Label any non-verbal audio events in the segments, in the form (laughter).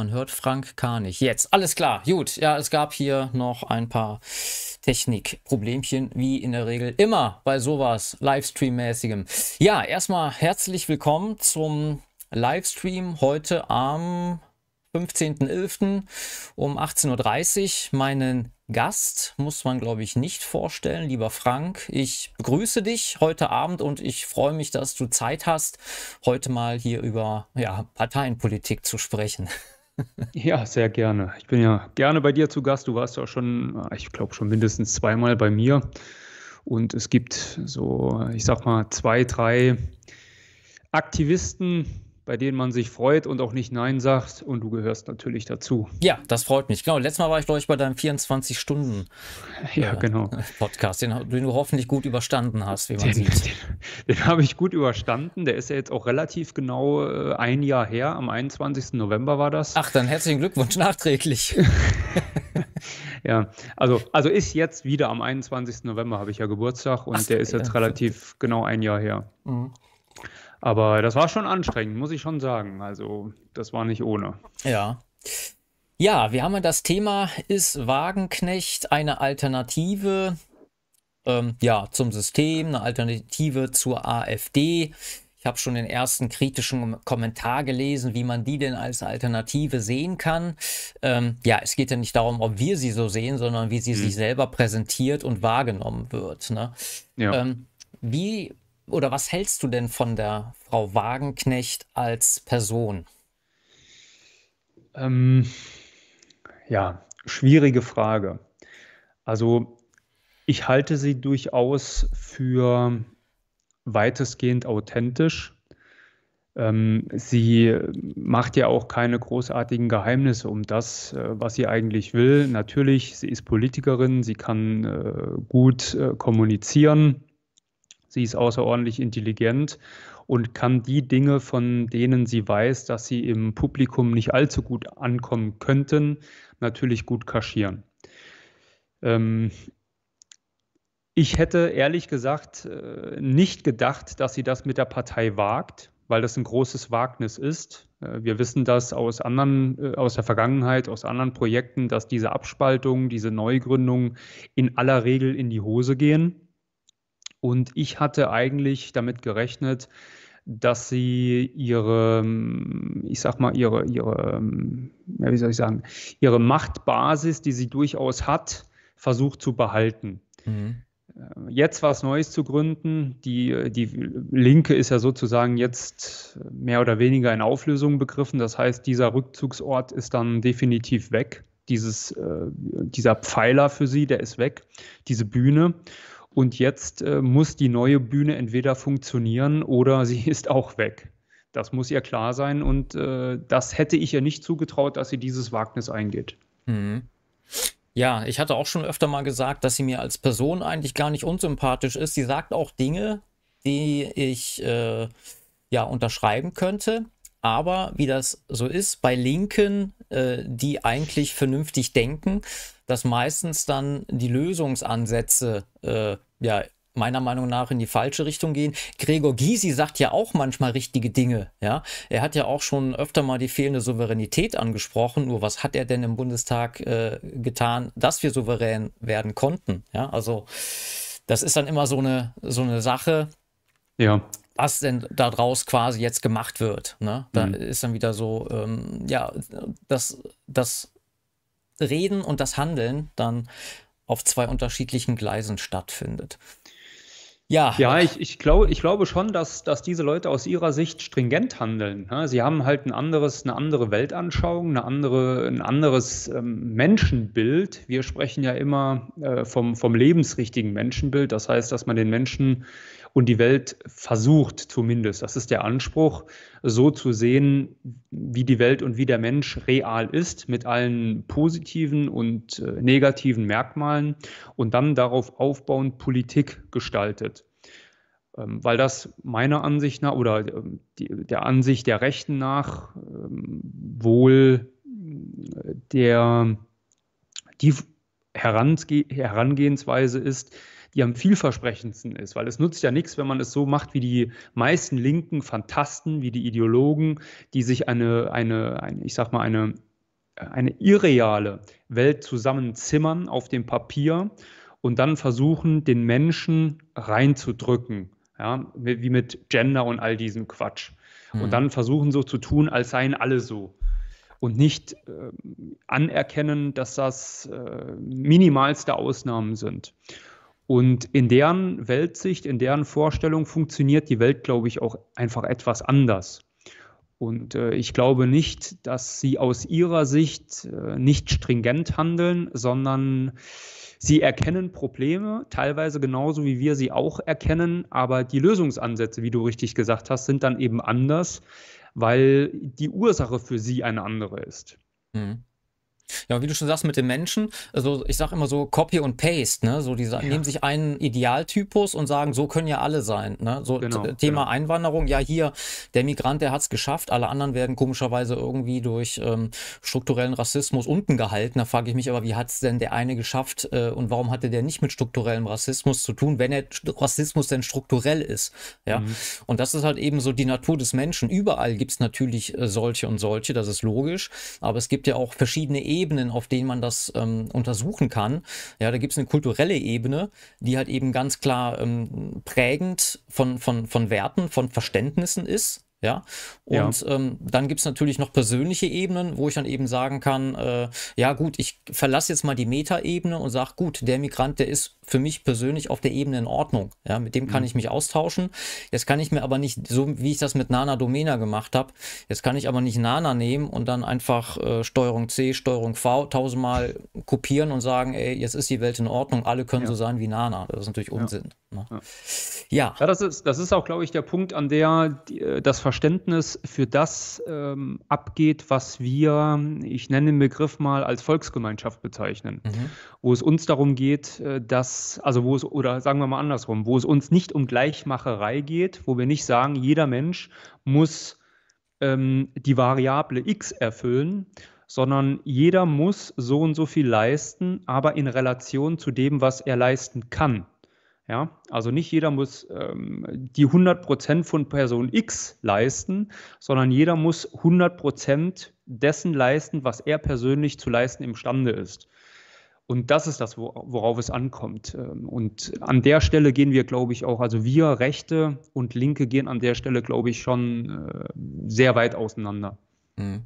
Man hört Frank K. nicht. Jetzt, alles klar, gut. Ja, es gab hier noch ein paar Technikproblemchen, wie in der Regel immer bei sowas Livestream-mäßigem. Ja, erstmal herzlich willkommen zum Livestream heute am 15.11. um 18.30 Uhr. Meinen Gast muss man, glaube ich, nicht vorstellen. Lieber Frank, ich begrüße dich heute Abend und ich freue mich, dass du Zeit hast, heute mal hier über ja, Parteienpolitik zu sprechen. (laughs) Ja, sehr gerne. Ich bin ja gerne bei dir zu Gast. Du warst ja auch schon, äh, ich glaube, schon mindestens zweimal bei mir. Und es gibt so, ich sag mal, zwei, drei Aktivisten, bei denen man sich freut und auch nicht Nein sagt. Und du gehörst natürlich dazu. Ja, das freut mich. Genau, letztes Mal war ich, glaube ich, bei deinem 24-Stunden- (laughs) ja, äh, genau. Podcast, den, den, du hoffentlich gut überstanden hast, wie man den, sieht. Den, den habe ich gut überstanden. Der ist ja jetzt auch relativ genau äh, ein Jahr her. Am 21. November war das. Ach, dann herzlichen Glückwunsch nachträglich. (laughs) (laughs) ja, also, also ist jetzt wieder am 21. November habe ich ja Geburtstag und Ach, der ist jetzt ja, äh, äh, relativ genau ein Jahr her. Mhm. Aber das war schon anstrengend, muss ich schon sagen. Also, das war nicht ohne. Ja. Ja, wir haben ja das Thema, ist Wagenknecht eine Alternative ähm, ja, zum System, eine Alternative zur AfD? Ich habe schon den ersten kritischen Kommentar gelesen, wie man die denn als Alternative sehen kann. Ähm, ja, es geht ja nicht darum, ob wir sie so sehen, sondern wie sie mhm. sich selber präsentiert und wahrgenommen wird. Ne? Ja. Ähm, wie oder was hältst du denn von der Frau Wagenknecht als Person? Ähm, ja, schwierige Frage. Also ich halte sie durchaus für weitestgehend authentisch. Ähm, sie macht ja auch keine großartigen Geheimnisse um das, äh, was sie eigentlich will. Natürlich, sie ist Politikerin, sie kann äh, gut äh, kommunizieren Sie ist außerordentlich intelligent und kann die Dinge, von denen sie weiß, dass sie im Publikum nicht allzu gut ankommen könnten, natürlich gut kaschieren. Ähm, ich hätte ehrlich gesagt äh, nicht gedacht, dass sie das mit der Partei wagt, weil das ein großes Wagnis ist. Äh, wir wissen das aus anderen, äh, aus der Vergangenheit, aus anderen Projekten, dass diese Abspaltungen, diese Neugründungen in aller Regel in die Hose gehen. Und ich hatte eigentlich damit gerechnet, dass sie ihre, ich sag mal, ihre, ihre, ja, wie soll ich sagen, ihre Machtbasis, die sie durchaus hat, versucht zu behalten. Mhm. Äh, jetzt was Neues zu gründen, die, die Linke ist ja sozusagen jetzt mehr oder weniger in Auflösung begriffen. Das heißt, dieser Rückzugsort ist dann definitiv weg. Dieses, äh, dieser Pfeiler für sie, der ist weg, diese Bühne. Und jetzt äh, muss die neue Bühne entweder funktionieren oder (laughs) sie ist auch weg. Das muss ihr klar sein und äh, das hätte ich ihr nicht zugetraut, dass sie dieses Wagnis eingeht. Mhm. Ja, ich hatte auch schon öfter mal gesagt, dass sie mir als Person eigentlich gar nicht unsympathisch ist. Sie sagt auch Dinge, die ich äh, ja unterschreiben könnte. Aber wie das so ist, bei Linken, äh, die eigentlich vernünftig denken, dass meistens dann die Lösungsansätze äh, ja meiner Meinung nach in die falsche Richtung gehen. Gregor Gysi sagt ja auch manchmal richtige Dinge. Ja, er hat ja auch schon öfter mal die fehlende Souveränität angesprochen. Nur was hat er denn im Bundestag äh, getan, dass wir souverän werden konnten? Ja, also das ist dann immer so eine so eine Sache. Ja. Was denn daraus quasi jetzt gemacht wird. Ne? Da mhm. ist dann wieder so, ähm, ja, das, das Reden und das Handeln dann auf zwei unterschiedlichen Gleisen stattfindet. Ja, ja ich, ich, glaube, ich glaube schon, dass, dass diese Leute aus ihrer Sicht stringent handeln. Ne? Sie haben halt ein anderes, eine andere Weltanschauung, eine andere, ein anderes ähm, Menschenbild. Wir sprechen ja immer äh, vom, vom lebensrichtigen Menschenbild. Das heißt, dass man den Menschen und die Welt versucht zumindest, das ist der Anspruch, so zu sehen, wie die Welt und wie der Mensch real ist, mit allen positiven und äh, negativen Merkmalen und dann darauf aufbauend Politik gestaltet. Ähm, weil das meiner Ansicht nach oder äh, der Ansicht der Rechten nach ähm, wohl äh, der, die Herangehensweise ist, die am vielversprechendsten ist, weil es nutzt ja nichts, wenn man es so macht wie die meisten linken Fantasten, wie die Ideologen, die sich eine, eine, eine ich sag mal, eine, eine irreale Welt zusammenzimmern auf dem Papier und dann versuchen, den Menschen reinzudrücken, ja, wie mit Gender und all diesem Quatsch. Mhm. Und dann versuchen so zu tun, als seien alle so. Und nicht äh, anerkennen, dass das äh, minimalste Ausnahmen sind. Und in deren Weltsicht, in deren Vorstellung funktioniert die Welt, glaube ich, auch einfach etwas anders. Und äh, ich glaube nicht, dass sie aus ihrer Sicht äh, nicht stringent handeln, sondern sie erkennen Probleme, teilweise genauso wie wir sie auch erkennen, aber die Lösungsansätze, wie du richtig gesagt hast, sind dann eben anders, weil die Ursache für sie eine andere ist. Mhm. Ja, wie du schon sagst, mit den Menschen, also ich sage immer so Copy und Paste, ne? So, die ja. nehmen sich einen Idealtypus und sagen, so können ja alle sein. Ne? So genau, Thema genau. Einwanderung, ja hier, der Migrant, der hat es geschafft, alle anderen werden komischerweise irgendwie durch ähm, strukturellen Rassismus unten gehalten. Da frage ich mich aber, wie hat es denn der eine geschafft äh, und warum hatte der nicht mit strukturellem Rassismus zu tun, wenn er Rassismus denn strukturell ist? Ja. Mhm. Und das ist halt eben so die Natur des Menschen. Überall gibt es natürlich äh, solche und solche, das ist logisch, aber es gibt ja auch verschiedene Ebenen Ebenen, auf denen man das ähm, untersuchen kann. Ja, da gibt es eine kulturelle Ebene, die halt eben ganz klar ähm, prägend von, von, von Werten, von Verständnissen ist. Ja, und ja. Ähm, dann gibt es natürlich noch persönliche Ebenen, wo ich dann eben sagen kann, äh, ja gut, ich verlasse jetzt mal die Meta-Ebene und sage, gut, der Migrant, der ist für mich persönlich auf der Ebene in Ordnung. Ja, mit dem kann mhm. ich mich austauschen. Jetzt kann ich mir aber nicht, so wie ich das mit Nana Domena gemacht habe, jetzt kann ich aber nicht Nana nehmen und dann einfach äh, Steuerung C, Steuerung V tausendmal kopieren und sagen, ey, jetzt ist die Welt in Ordnung, alle können ja. so sein wie Nana. Das ist natürlich Unsinn. Ne? Ja, ne? ja. das, ist, das ist auch, glaube ich, der Punkt, an der die, äh, das Verständnis Verständnis für das ähm, abgeht, was wir, ich nenne den Begriff mal, als Volksgemeinschaft bezeichnen. Mhm. Wo es uns darum geht, äh, dass, also wo es, oder sagen wir mal andersrum, wo es uns nicht um Gleichmacherei geht, wo wir nicht sagen, jeder Mensch muss ähm, die Variable X erfüllen, sondern jeder muss so und so viel leisten, aber in Relation zu dem, was er leisten kann. Ja, also nicht jeder muss ähm, die 100% von Person X leisten, sondern jeder muss 100% dessen leisten, was er persönlich zu leisten imstande ist. Und das ist das, worauf es ankommt. Ähm, und an der Stelle gehen wir, glaube ich, auch, also wir Rechte und Linke gehen an der Stelle, glaube ich, schon äh, sehr weit auseinander. Mhm.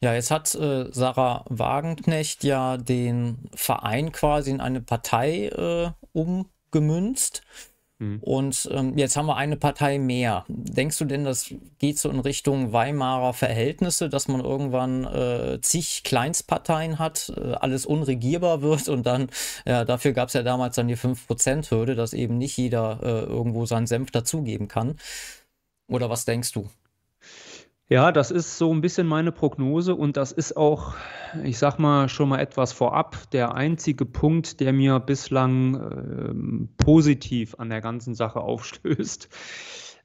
Ja, jetzt hat äh, Sarah Wagenknecht ja den Verein quasi in eine Partei äh, um gemünzt. Mhm. Und ähm, jetzt haben wir eine Partei mehr. Denkst du denn, das geht so in Richtung Weimarer Verhältnisse, dass man irgendwann äh, zig Kleinstparteien hat, äh, alles unregierbar wird und dann, ja, dafür gab es ja damals dann die 5%-Hürde, dass eben nicht jeder äh, irgendwo seinen Senf dazugeben kann? Oder was denkst du? Ja, das ist so ein bisschen meine Prognose und das ist auch, ich sag mal, schon mal etwas vorab, der einzige Punkt, der mir bislang ähm, positiv an der ganzen Sache aufstößt. (laughs)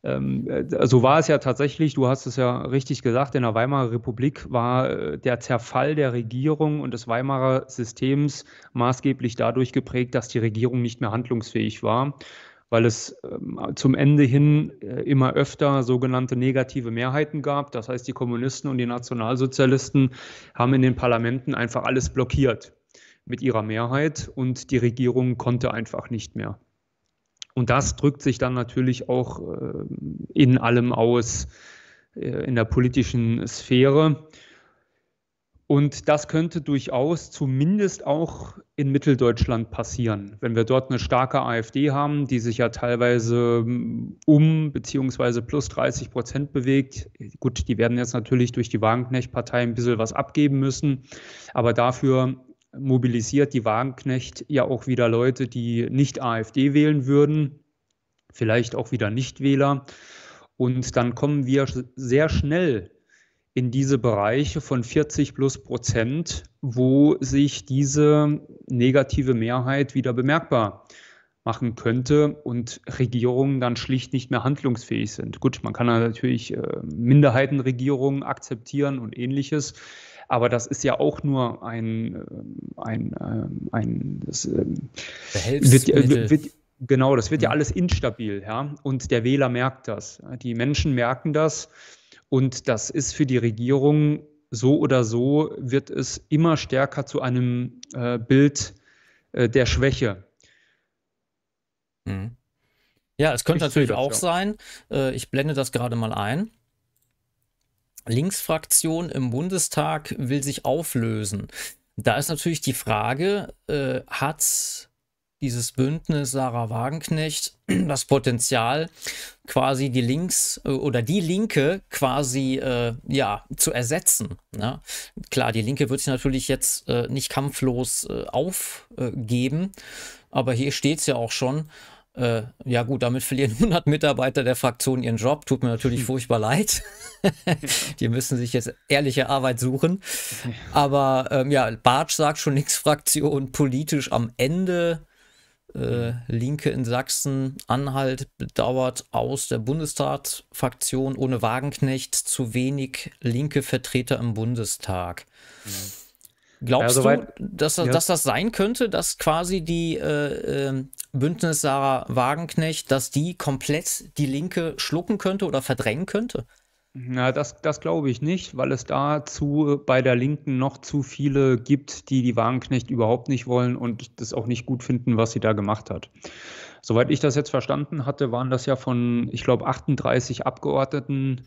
Ähm, äh, so war es ja tatsächlich, du hast es ja richtig gesagt, in der Weimarer Republik war äh, der Zerfall der Regierung und des Weimarer Systems maßgeblich dadurch geprägt, dass die Regierung nicht mehr handlungsfähig war weil es ähm, zum Ende hin äh, immer öfter sogenannte negative Mehrheiten gab. Das heißt, die Kommunisten und die Nationalsozialisten haben in den Parlamenten einfach alles blockiert mit ihrer Mehrheit und die Regierung konnte einfach nicht mehr. Und das drückt sich dann natürlich auch ähm, in allem aus, äh, in der politischen Sphäre. Und das könnte durchaus zumindest auch in Mitteldeutschland passieren, wenn wir dort eine starke AfD haben, die sich ja teilweise hm, um beziehungsweise plus 30 Prozent bewegt. Gut, die werden jetzt natürlich durch die Wagenknecht-Partei ein bisschen was abgeben müssen, aber dafür mobilisiert die Wagenknecht ja auch wieder Leute, die nicht AfD wählen würden, vielleicht auch wieder Nichtwähler. Und dann kommen wir sehr schnell in diese Bereiche von 40 plus Prozent, wo sich diese negative Mehrheit wieder bemerkbar machen könnte und Regierungen dann schlicht nicht mehr handlungsfähig sind. Gut, man kann natürlich äh, Minderheitenregierungen akzeptieren und ähnliches, aber das ist ja auch nur ein, ähm, ein, ähm, ein das, ähm, wird, wird, wird, genau, das wird ja mhm. alles instabil, ja, und der Wähler merkt das. Die Menschen merken das und das ist für die Regierung so oder so, wird es immer stärker zu einem äh, Bild äh, der Schwäche. Hm. Ja, es könnte ich natürlich auch ja. sein, äh, ich blende das gerade mal ein. Linksfraktion im Bundestag will sich auflösen. Da ist natürlich die Frage, äh, hat dieses Bündnis Sarah Wagenknecht (clears throat) das Potenzial, quasi die Links äh, oder die Linke quasi äh, ja zu ersetzen. Ne? Klar, die Linke wird sich natürlich jetzt äh, nicht kampflos äh, aufgeben, aber hier steht es ja auch schon. Äh, ja gut, damit verlieren 100 (laughs) Mitarbeiter der Fraktion ihren Job. Tut mir natürlich (laughs) furchtbar leid. (laughs) die müssen sich jetzt ehrliche Arbeit suchen. Aber ähm, ja, Bartsch sagt schon nichts Fraktion politisch am Ende äh, Linke in Sachsen, Anhalt bedauert aus der Bundestagsfraktion ohne Wagenknecht zu wenig linke Vertreter im Bundestag. Mhm. Glaubst ja, soweit, du, dass, ja. dass, das sein könnte, dass quasi die äh, äh, Bündnis Sarah Wagenknecht, dass die komplett die Linke schlucken könnte oder verdrängen könnte? Na, das, das glaube ich nicht, weil es dazu bei der Linken noch zu viele gibt, die die Wagenknecht überhaupt nicht wollen und das auch nicht gut finden, was sie da gemacht hat. Soweit ich das jetzt verstanden hatte, waren das ja von, ich glaube, 38 Abgeordneten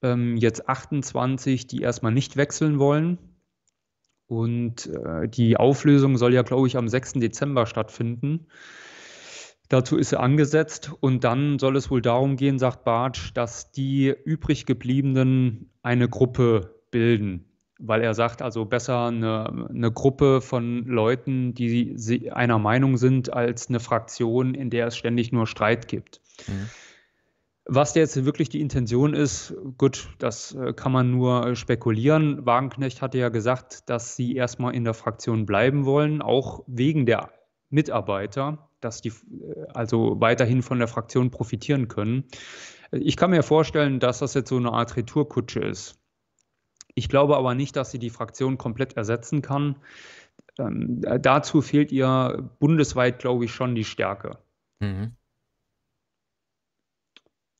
ähm, jetzt 28, die erstmal nicht wechseln wollen. Und äh, die Auflösung soll ja, glaube ich, am 6. Dezember stattfinden. Dazu ist er angesetzt und dann soll es wohl darum gehen, sagt Bartsch, dass die übrig gebliebenen eine Gruppe bilden, weil er sagt, also besser eine, eine Gruppe von Leuten, die einer Meinung sind, als eine Fraktion, in der es ständig nur Streit gibt. Mhm. Was jetzt wirklich die Intention ist, gut, das äh, kann man nur äh, spekulieren. Wagenknecht hatte ja gesagt, dass sie erstmal in der Fraktion bleiben wollen, auch wegen der Mitarbeiter dass die äh, also weiterhin von der Fraktion profitieren können. Ich kann mir vorstellen, dass das jetzt so eine Art Retourkutsche ist. Ich glaube aber nicht, dass sie die Fraktion komplett ersetzen kann. Ähm, dazu fehlt ihr bundesweit, glaube ich, schon die Stärke. Mhm.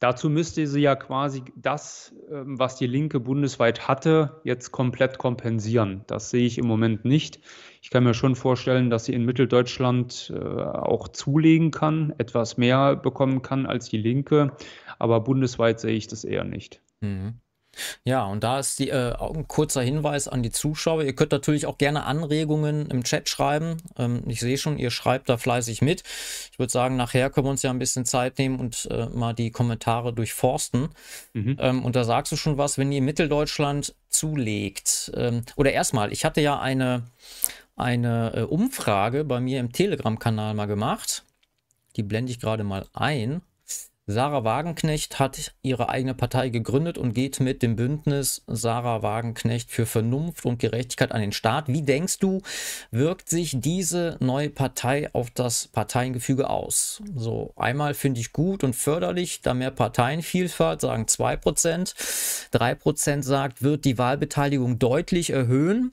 Dazu müsste sie ja quasi das, ähm, was die Linke bundesweit hatte, jetzt komplett kompensieren. Das sehe ich im Moment nicht. Ich kann mir schon vorstellen, dass sie in Mitteldeutschland äh, auch zulegen kann, etwas mehr bekommen kann als die Linke, aber bundesweit sehe ich das eher nicht. Mhm. Ja, und da ist die, äh, auch ein kurzer Hinweis an die Zuschauer. Ihr könnt natürlich auch gerne Anregungen im Chat schreiben. Ähm, ich sehe schon, ihr schreibt da fleißig mit. Ich würde sagen, nachher können wir uns ja ein bisschen Zeit nehmen und äh, mal die Kommentare durchforsten. Mhm. Ähm, und da sagst du schon was, wenn ihr Mitteldeutschland zulegt. Ähm, oder erstmal, ich hatte ja eine, eine äh, Umfrage bei mir im Telegram-Kanal mal gemacht. Die blende ich gerade mal ein. Sarah Wagenknecht hat ihre eigene Partei gegründet und geht mit dem Bündnis Sarah Wagenknecht für Vernunft und Gerechtigkeit an den Staat. Wie denkst du, wirkt sich diese neue Partei auf das Parteiengefüge aus? So, einmal finde ich gut und förderlich, da mehr Parteienvielfalt sagen 2%, 3% sagt, wird die Wahlbeteiligung deutlich erhöhen.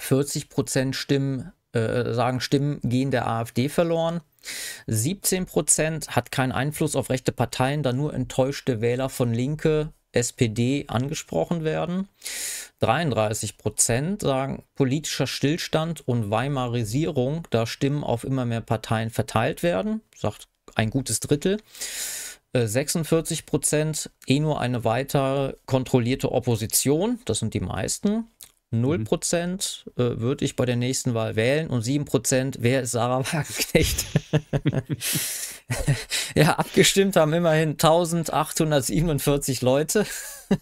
40% Stimmen äh, sagen, Stimmen gehen der AfD verloren. 17 hat keinen Einfluss auf rechte Parteien, da nur enttäuschte Wähler von Linke, SPD angesprochen werden. 33 sagen politischer Stillstand und Weimarisierung, da Stimmen auf immer mehr Parteien verteilt werden, sagt ein gutes Drittel. 46 äh, eh nur eine weiter kontrollierte Opposition, das sind die meisten. 0% mhm. äh, würde ich bei der nächsten Wahl wählen und 7%, wer ist Sarah (laughs) Wagenknecht? (laughs) ja, abgestimmt haben immerhin 1847 Leute.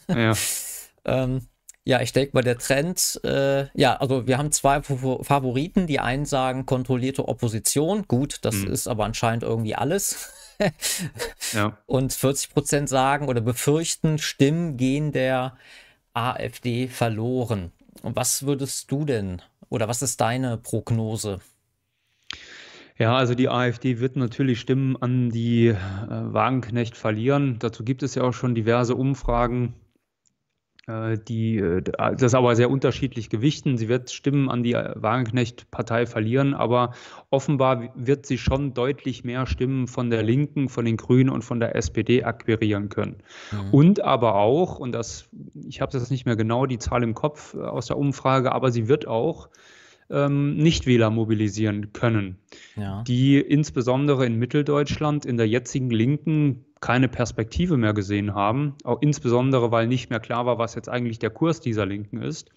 ja. (laughs) ähm, ja, ich denke mal, der Trend, äh, ja, also wir haben zwei Favoriten. Die einen sagen kontrollierte Opposition. Gut, das mhm. ist aber anscheinend irgendwie alles. ja. Und 40 Prozent sagen oder befürchten, Stimmen gehen der AfD verloren. Was würdest du denn oder was ist deine Prognose? Ja, also die AfD wird natürlich Stimmen an die äh, Wagenknecht verlieren. Dazu gibt es ja auch schon diverse Umfragen. Äh, die äh, das aber sehr unterschiedlich gewichten. Sie wird Stimmen an die äh, Wagenknecht-Partei verlieren, aber offenbar wird sie schon deutlich mehr Stimmen von der Linken, von den Grünen und von der SPD akquirieren können. Mhm. Und aber auch, und das, ich habe das nicht mehr genau die Zahl im Kopf aus der Umfrage, aber sie wird auch ähm, Nichtwähler mobilisieren können, ja. die insbesondere in Mitteldeutschland in der jetzigen Linken keine Perspektive mehr gesehen haben, auch insbesondere weil nicht mehr klar war, was jetzt eigentlich der Kurs dieser Linken ist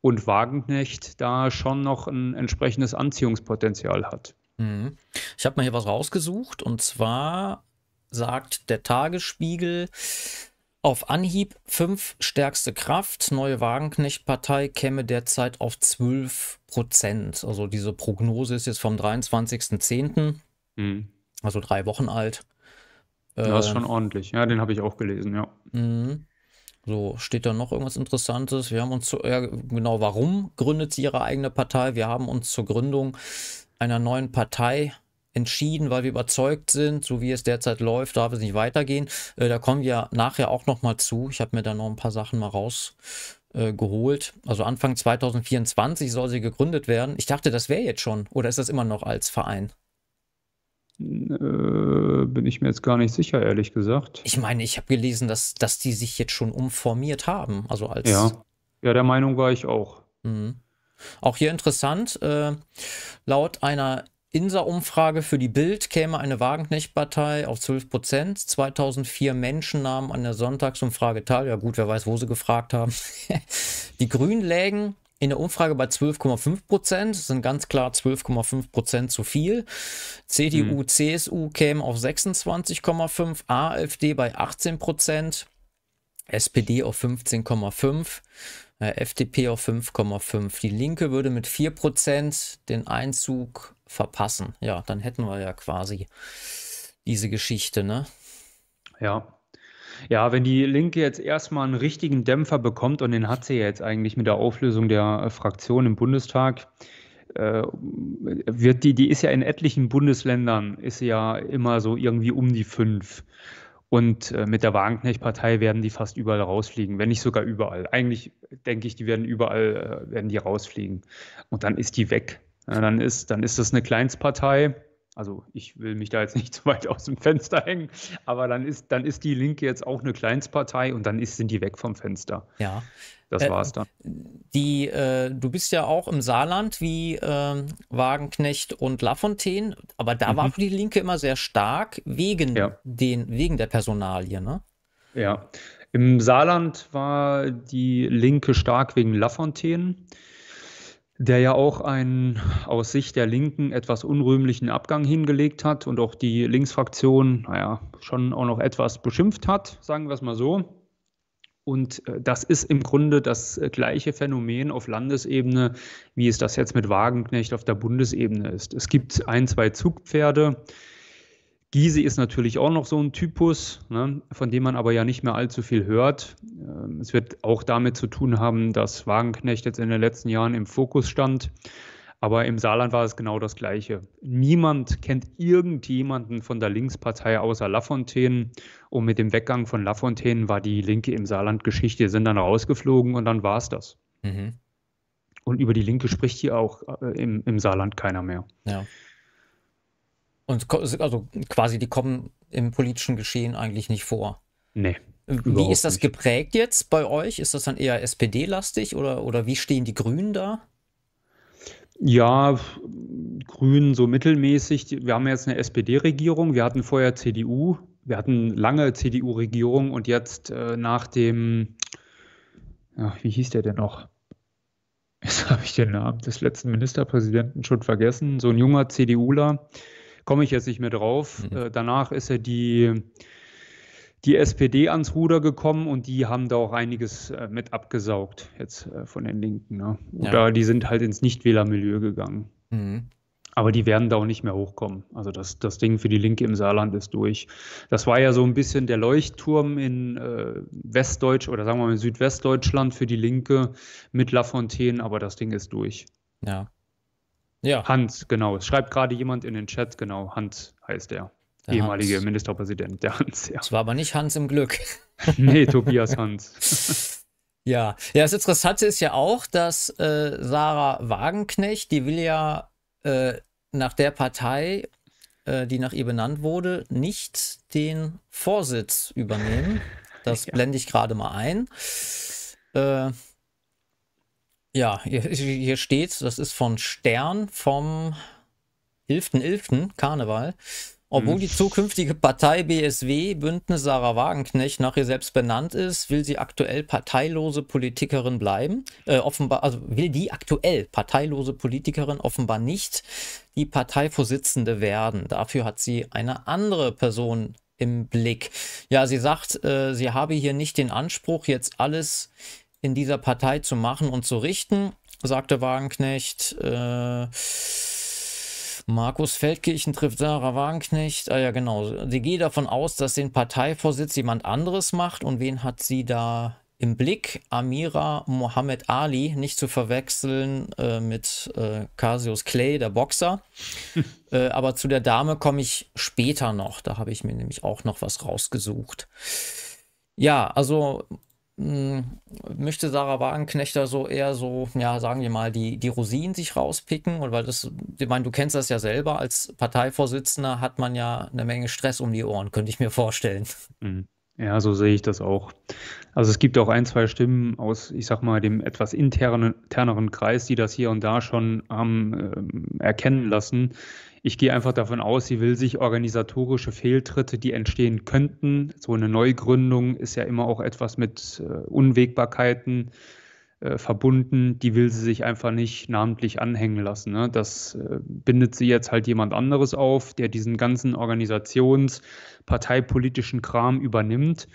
und Wagenknecht da schon noch ein entsprechendes Anziehungspotenzial hat. Mhm. Ich habe mal hier was rausgesucht und zwar sagt der Tagesspiegel, auf Anhieb fünf stärkste Kraft, neue Wagenknecht-Partei käme derzeit auf 12 Prozent. Also diese Prognose ist jetzt vom 23.10., mhm. also drei Wochen alt. Das ist schon ähm, ordentlich. Ja, den habe ich auch gelesen, ja. Mhm. So, steht da noch irgendwas Interessantes? Wir haben uns zu, ja, genau, warum gründet sie ihre eigene Partei? Wir haben uns zur Gründung einer neuen Partei entschieden, weil wir überzeugt sind, so wie es derzeit läuft, darf es nicht weitergehen. Äh, da kommen wir nachher auch nochmal zu. Ich habe mir da noch ein paar Sachen mal rausgeholt. Äh, also Anfang 2024 soll sie gegründet werden. Ich dachte, das wäre jetzt schon. Oder ist das immer noch als Verein? Äh, bin ich mir jetzt gar nicht sicher, ehrlich gesagt. Ich meine, ich habe gelesen, dass, dass die sich jetzt schon umformiert haben. Also als. Ja, ja der Meinung war ich auch. Mhm. Auch hier interessant, äh, laut einer Insa-Umfrage für die Bild käme eine Wagenknecht-Partei auf 12 Prozent. 2004 Menschen nahmen an der Sonntagsumfrage teil. Ja gut, wer weiß, wo sie gefragt haben. (laughs) die Grünen lägen in der Umfrage bei 12,5 Prozent. Das sind ganz klar 12,5 Prozent zu viel. CDU, hm. CSU kämen auf 26,5. AfD bei 18 Prozent. SPD auf 15,5. FDP äh, auf 5,5. Die Linke würde mit 4% den Einzug verpassen. Ja, dann hätten wir ja quasi diese Geschichte, ne? Ja. Ja, wenn die Linke jetzt erstmal einen richtigen Dämpfer bekommt, und den hat sie ja jetzt eigentlich mit der Auflösung der äh, Fraktion im Bundestag, äh, wird die, die ist ja in etlichen Bundesländern, ist sie ja immer so irgendwie um die fünf. Und äh, mit der Wagenknecht-Partei werden die fast überall rausfliegen, wenn nicht sogar überall. Eigentlich denke ich, die werden überall, werden die rausfliegen. Und dann ist die weg. Ja, dann, ist, dann ist das eine Kleinstpartei. Also ich will mich da jetzt nicht (laughs) zu weit aus dem Fenster hängen, aber dann ist, dann ist die Linke jetzt auch eine Kleinstpartei und dann ist, sind die weg vom Fenster. Ja. Das äh, war's dann. Die, äh, du bist ja auch im Saarland wie äh, Wagenknecht und Lafontaine, aber da mhm. war die Linke immer sehr stark wegen, ja. den, wegen der Personalie, ne? Ja. Im Saarland war die Linke stark wegen Lafontaine der ja auch einen aus Sicht der Linken etwas unrühmlichen Abgang hingelegt hat und auch die Linksfraktion, naja, schon auch noch etwas beschimpft hat, sagen wir es mal so. Und äh, das ist im Grunde das äh, gleiche Phänomen auf Landesebene, wie es das jetzt mit Wagenknecht auf der Bundesebene ist. Es gibt ein, zwei Zugpferde, Giese ist natürlich auch noch so ein Typus, ne, von dem man aber ja nicht mehr allzu viel hört. Ähm, es wird auch damit zu tun haben, dass Wagenknecht jetzt in den letzten Jahren im Fokus stand. Aber im Saarland war es genau das Gleiche. Niemand kennt irgendjemanden von der Linkspartei außer Lafontaine. Und mit dem Weggang von Lafontaine war die Linke im Saarland Geschichte. sind dann rausgeflogen und dann war es das. Mhm. Und über die Linke spricht hier auch äh, im, im Saarland keiner mehr. Ja. Und also quasi, die kommen im politischen Geschehen eigentlich nicht vor. Nee. Wie ist das nicht. geprägt jetzt bei euch? Ist das dann eher SPD-lastig oder, oder wie stehen die Grünen da? Ja, Grünen so mittelmäßig. Wir haben jetzt eine SPD-Regierung, wir hatten vorher CDU, wir hatten lange CDU-Regierung und jetzt äh, nach dem, ach, wie hieß der denn noch? Jetzt (laughs) habe ich den Namen des letzten Ministerpräsidenten schon vergessen, so ein junger CDUler, komme ich jetzt nicht mehr drauf. Mhm. Äh, danach ist ja die, die SPD ans Ruder gekommen und die haben da auch einiges äh, mit abgesaugt, jetzt äh, von den Linken. Ne? Oder ja. die sind halt ins Nichtwählermilieu gegangen. Mhm. Aber die werden da auch nicht mehr hochkommen. Also das, das Ding für die Linke im Saarland ist durch. Das war ja so ein bisschen der Leuchtturm in äh, Westdeutsch oder sagen wir mal Südwestdeutschland für die Linke mit Lafontaine, aber das Ding ist durch. Ja. Ja. Hans, genau. Es schreibt gerade jemand in den Chat, genau. Hans heißt er. Der ehemalige Hans. Ministerpräsident, der Hans, ja. Es war aber nicht Hans im Glück. (laughs) nee, Tobias Hans. (laughs) ja. ja, das Interessante ist ja auch, dass äh, Sarah Wagenknecht, die will ja äh, nach der Partei, äh, die nach ihr benannt wurde, nicht den Vorsitz übernehmen. Das ja. blende ich gerade mal ein. Äh, ja, hier, hier steht, das ist von Stern vom 11.11. Karneval. Obwohl hm. die zukünftige Partei BSW Bündnis Sarah Wagenknecht nach ihr selbst benannt ist, will sie aktuell parteilose Politikerin bleiben. Äh, offenbar, also will die aktuell parteilose Politikerin offenbar nicht die Parteivorsitzende werden. Dafür hat sie eine andere Person im Blick. Ja, sie sagt, äh, sie habe hier nicht den Anspruch, jetzt alles in dieser Partei zu machen und zu richten, sagte Wagenknecht. Äh, Markus Feldkirchen trifft Sarah Wagenknecht. Ah ja, genau. Sie geht davon aus, dass den Parteivorsitz jemand anderes macht. Und wen hat sie da im Blick? Amira Mohammed Ali, nicht zu verwechseln äh, mit äh, Cassius Clay, der Boxer. (laughs) äh, aber zu der Dame komme ich später noch. Da habe ich mir nämlich auch noch was rausgesucht. Ja, also hm, möchte Sarah Wagenknechter so eher so, ja, sagen wir mal, die, die Rosinen sich rauspicken? Und weil das, ich meine, du kennst das ja selber, als Parteivorsitzender hat man ja eine Menge Stress um die Ohren, könnte ich mir vorstellen. Mhm. Ja, so sehe ich das auch. Also es gibt auch ein, zwei Stimmen aus, ich sag mal, dem etwas interneren Kreis, die das hier und da schon haben ähm, erkennen lassen, ich gehe einfach davon aus, sie will sich organisatorische Fehltritte, die entstehen könnten. So eine Neugründung ist ja immer auch etwas mit äh, Unwägbarkeiten äh, verbunden. Die will sie sich einfach nicht namentlich anhängen lassen. Ne? Das äh, bindet sie jetzt halt jemand anderes auf, der diesen ganzen organisations-, parteipolitischen Kram übernimmt.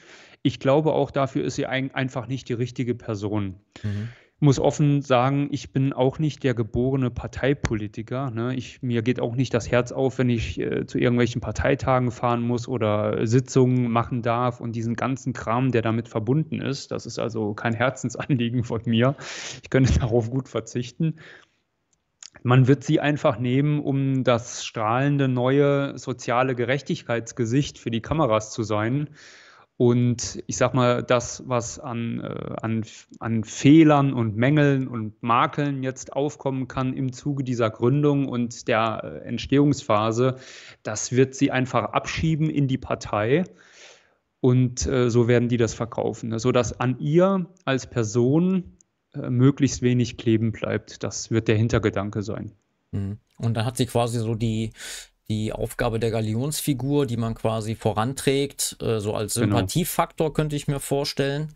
Ich glaube auch, dafür ist sie ein, einfach nicht die richtige Person. Mhm muss offen sagen, ich bin auch nicht der geborene Parteipolitiker. Ne? Ich, mir geht auch nicht das Herz auf, wenn ich äh, zu irgendwelchen Parteitagen fahren muss oder Sitzungen machen darf und diesen ganzen Kram, der damit verbunden ist. Das ist also kein Herzensanliegen von mir. Ich könnte (laughs) darauf gut verzichten. Man wird sie einfach nehmen, um das strahlende neue soziale Gerechtigkeitsgesicht für die Kameras zu sein und ich sag mal, das, was an, äh, an, an Fehlern und Mängeln und Makeln jetzt aufkommen kann im Zuge dieser Gründung und der äh, Entstehungsphase, das wird sie einfach abschieben in die Partei. Und äh, so werden die das verkaufen, ne? sodass an ihr als Person äh, möglichst wenig kleben bleibt. Das wird der Hintergedanke sein. Mhm. Und dann hat sie quasi so die die Aufgabe der Galionsfigur, die man quasi voranträgt, äh, so als genau. Sympathiefaktor genau. könnte ich mir vorstellen.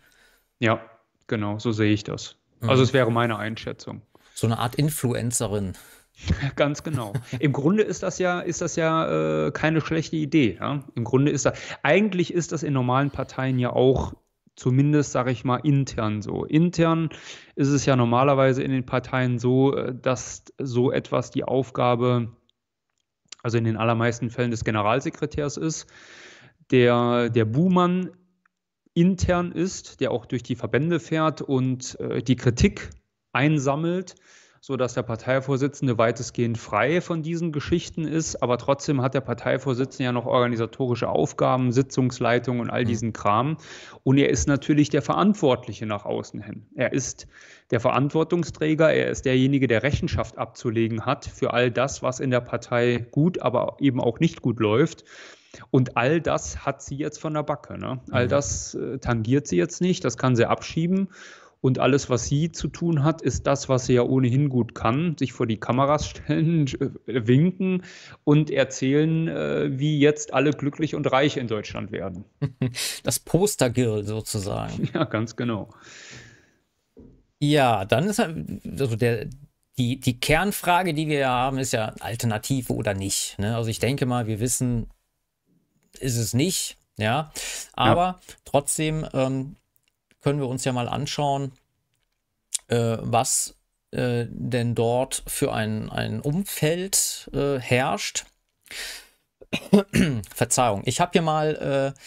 Ja, genau, so sehe ich das. Mhm. Also es wäre meine Einschätzung. So eine Art Influencerin. (laughs) Ganz genau. Im Grunde ist das ja, ist das ja äh, keine schlechte Idee. Ja? Im Grunde ist das, eigentlich ist das in normalen Parteien ja auch zumindest, sage ich mal, intern so. Intern ist es ja normalerweise in den Parteien so, äh, dass so etwas die Aufgabe also in den allermeisten Fällen des Generalsekretärs ist, der, der Buhmann intern ist, der auch durch die Verbände fährt und äh, die Kritik einsammelt so dass der Parteivorsitzende weitestgehend frei von diesen Geschichten ist, aber trotzdem hat der Parteivorsitzende ja noch organisatorische Aufgaben, Sitzungsleitung und all mhm. diesen Kram. Und er ist natürlich der Verantwortliche nach außen hin. Er ist der Verantwortungsträger, er ist derjenige, der Rechenschaft abzulegen hat für all das, was in der Partei gut, aber eben auch nicht gut läuft. Und all das hat sie jetzt von der Backe. Ne? All mhm. das äh, tangiert sie jetzt nicht, das kann sie abschieben. Und alles, was sie zu tun hat, ist das, was sie ja ohnehin gut kann, sich vor die Kameras (laughs) stellen, äh, winken und erzählen, äh, wie jetzt alle glücklich und reich in Deutschland werden. (laughs) Das Postergirl sozusagen. (laughs) Ja, ganz genau. Ja, dann ist halt, also der, die, die Kernfrage, die wir ja haben, ist ja Alternative oder nicht. Ne? Also ich denke mal, wir wissen, ist es nicht. Ja, aber ja. trotzdem ähm, können wir uns ja mal anschauen, äh, was äh, denn dort für ein, ein Umfeld äh, herrscht. (clears throat) Verzeihung, ich habe hier mal äh,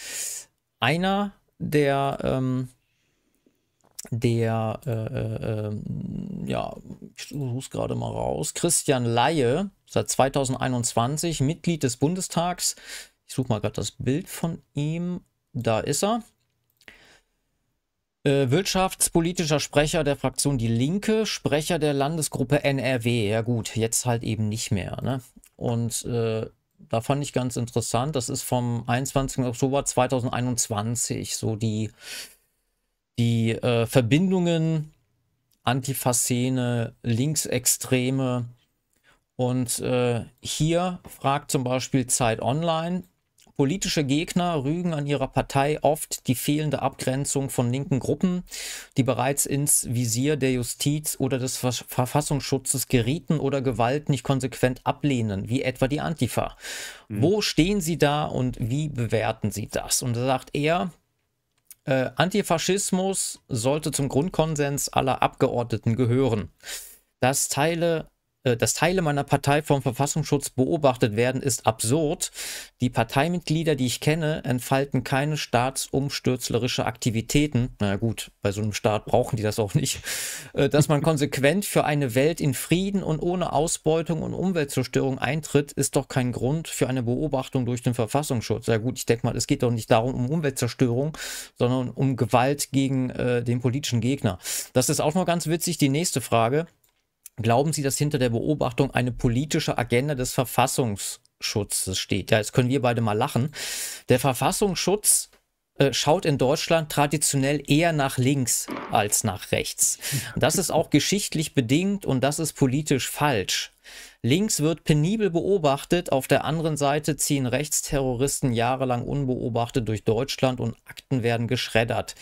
einer der, ähm, der, äh, äh, ähm, ja, ich suche es gerade mal raus, Christian Laie, seit 2021 Mitglied des Bundestags. Ich suche mal gerade das Bild von ihm. Da ist er. Äh, wirtschaftspolitischer Sprecher der Fraktion Die Linke, Sprecher der Landesgruppe NRW. Ja gut, jetzt halt eben nicht mehr. Ne? Und äh, da fand ich ganz interessant, das ist vom 21. Oktober 2021, so die, die äh, Verbindungen antifa Linksextreme. Und äh, hier fragt zum Beispiel Zeit Online, Politische Gegner rügen an ihrer Partei oft die fehlende Abgrenzung von linken Gruppen, die bereits ins Visier der Justiz oder des Verfassungsschutzes gerieten oder Gewalt nicht konsequent ablehnen, wie etwa die Antifa. Mhm. Wo stehen Sie da und wie bewerten Sie das? Und da sagt er, äh, Antifaschismus sollte zum Grundkonsens aller Abgeordneten gehören. Das Teile äh, dass Teile meiner Partei vom Verfassungsschutz beobachtet werden, ist absurd. Die Parteimitglieder, die ich kenne, entfalten keine staatsumstürzlerische Aktivitäten. Na gut, bei so einem Staat brauchen die das auch nicht. Äh, dass man (laughs) konsequent für eine Welt in Frieden und ohne Ausbeutung und Umweltzerstörung eintritt, ist doch kein Grund für eine Beobachtung durch den Verfassungsschutz. Ja gut, ich denke mal, es geht doch nicht darum um Umweltzerstörung, sondern um Gewalt gegen äh, den politischen Gegner. Das ist auch noch ganz witzig. Die nächste Frage. Glauben Sie, dass hinter der Beobachtung eine politische Agenda des Verfassungsschutzes steht? Ja, jetzt können wir beide mal lachen. Der Verfassungsschutz äh, schaut in Deutschland traditionell eher nach links als nach rechts. (laughs) Das ist auch geschichtlich bedingt und das ist politisch falsch. Links wird penibel beobachtet, auf der anderen Seite ziehen Rechtsterroristen jahrelang unbeobachtet durch Deutschland und Akten werden geschreddert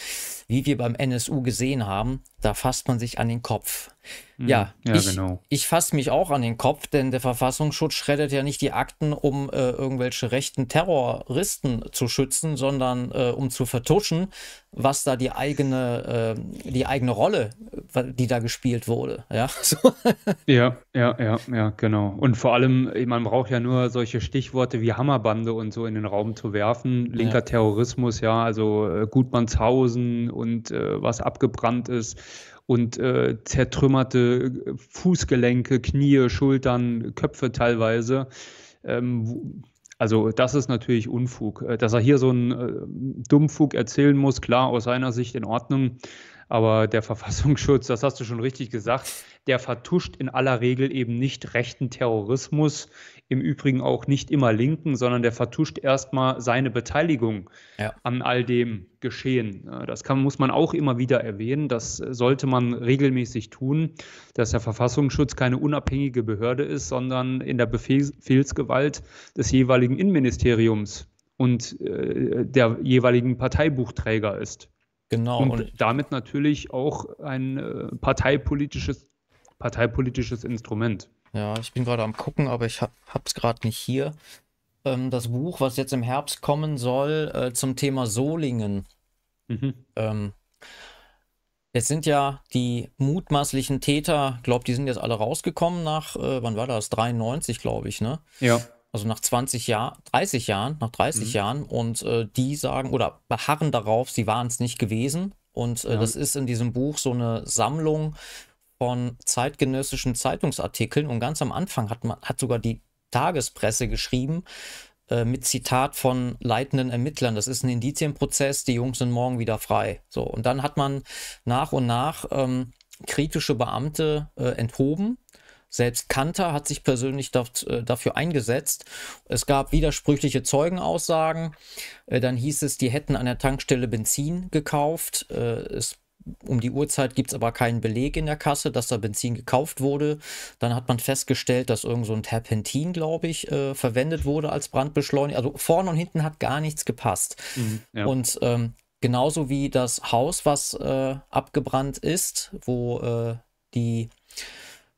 wie wir beim NSU gesehen haben, da fasst man sich an den Kopf. Mhm. Ja, ja, ich, genau. ich fasse mich auch an den Kopf, denn der Verfassungsschutz schreddert ja nicht die Akten, um äh, irgendwelche rechten Terroristen zu schützen, sondern äh, um zu vertuschen, was da die eigene, äh, die eigene Rolle, äh, die da gespielt wurde. Ja? (laughs) So. ja, ja, ja, ja, genau. Und vor allem, man braucht ja nur solche Stichworte wie Hammerbande und so in den Raum zu werfen. Linker ja. Terrorismus, ja, also äh, Gutmannshausen und äh, was abgebrannt ist und äh, zertrümmerte Fußgelenke, Knie, Schultern, Köpfe teilweise. Ähm, also das ist natürlich Unfug. Äh, dass er hier so einen äh, Dummfug erzählen muss, klar, aus seiner Sicht in Ordnung. Aber der Verfassungsschutz, das hast du schon richtig gesagt, der vertuscht in aller Regel eben nicht rechten Terrorismus, im Übrigen auch nicht immer Linken, sondern der vertuscht erstmal seine Beteiligung ja. an all dem Geschehen. Das kann, muss man auch immer wieder erwähnen. Das sollte man regelmäßig tun, dass der Verfassungsschutz keine unabhängige Behörde ist, sondern in der Befehlsgewalt des jeweiligen Innenministeriums und äh, der jeweiligen Parteibuchträger ist. Genau. Und, und damit natürlich auch ein äh, parteipolitisches, parteipolitisches Instrument. Ja, ich bin gerade am gucken, aber ich habe es gerade nicht hier. Ähm, das Buch, was jetzt im Herbst kommen soll, äh, zum Thema Solingen. Mhm. Ähm, jetzt sind ja die mutmaßlichen Täter, glaube, die sind jetzt alle rausgekommen nach, äh, wann war das? 93, glaube ich, ne? Ja. Also nach 20 Jahren, 30 Jahren, nach 30 mhm. Jahren und äh, die sagen oder beharren darauf, sie waren es nicht gewesen. Und äh, ja. das ist in diesem Buch so eine Sammlung von zeitgenössischen Zeitungsartikeln und ganz am Anfang hat man hat sogar die Tagespresse geschrieben äh, mit Zitat von leitenden Ermittlern. Das ist ein Indizienprozess, die Jungs sind morgen wieder frei. So, und dann hat man nach und nach ähm, kritische Beamte äh, enthoben. Selbst Kanter hat sich persönlich dort, äh, dafür eingesetzt. Es gab widersprüchliche Zeugenaussagen. Äh, dann hieß es, die hätten an der Tankstelle Benzin gekauft. Äh, es um die Uhrzeit gibt es aber keinen Beleg in der Kasse, dass da Benzin gekauft wurde. Dann hat man festgestellt, dass irgend so ein Terpentin, glaube ich, äh, verwendet wurde als Brandbeschleuniger. Also vorne und hinten hat gar nichts gepasst. Mhm, ja. Und ähm, genauso wie das Haus, was äh, abgebrannt ist, wo äh, die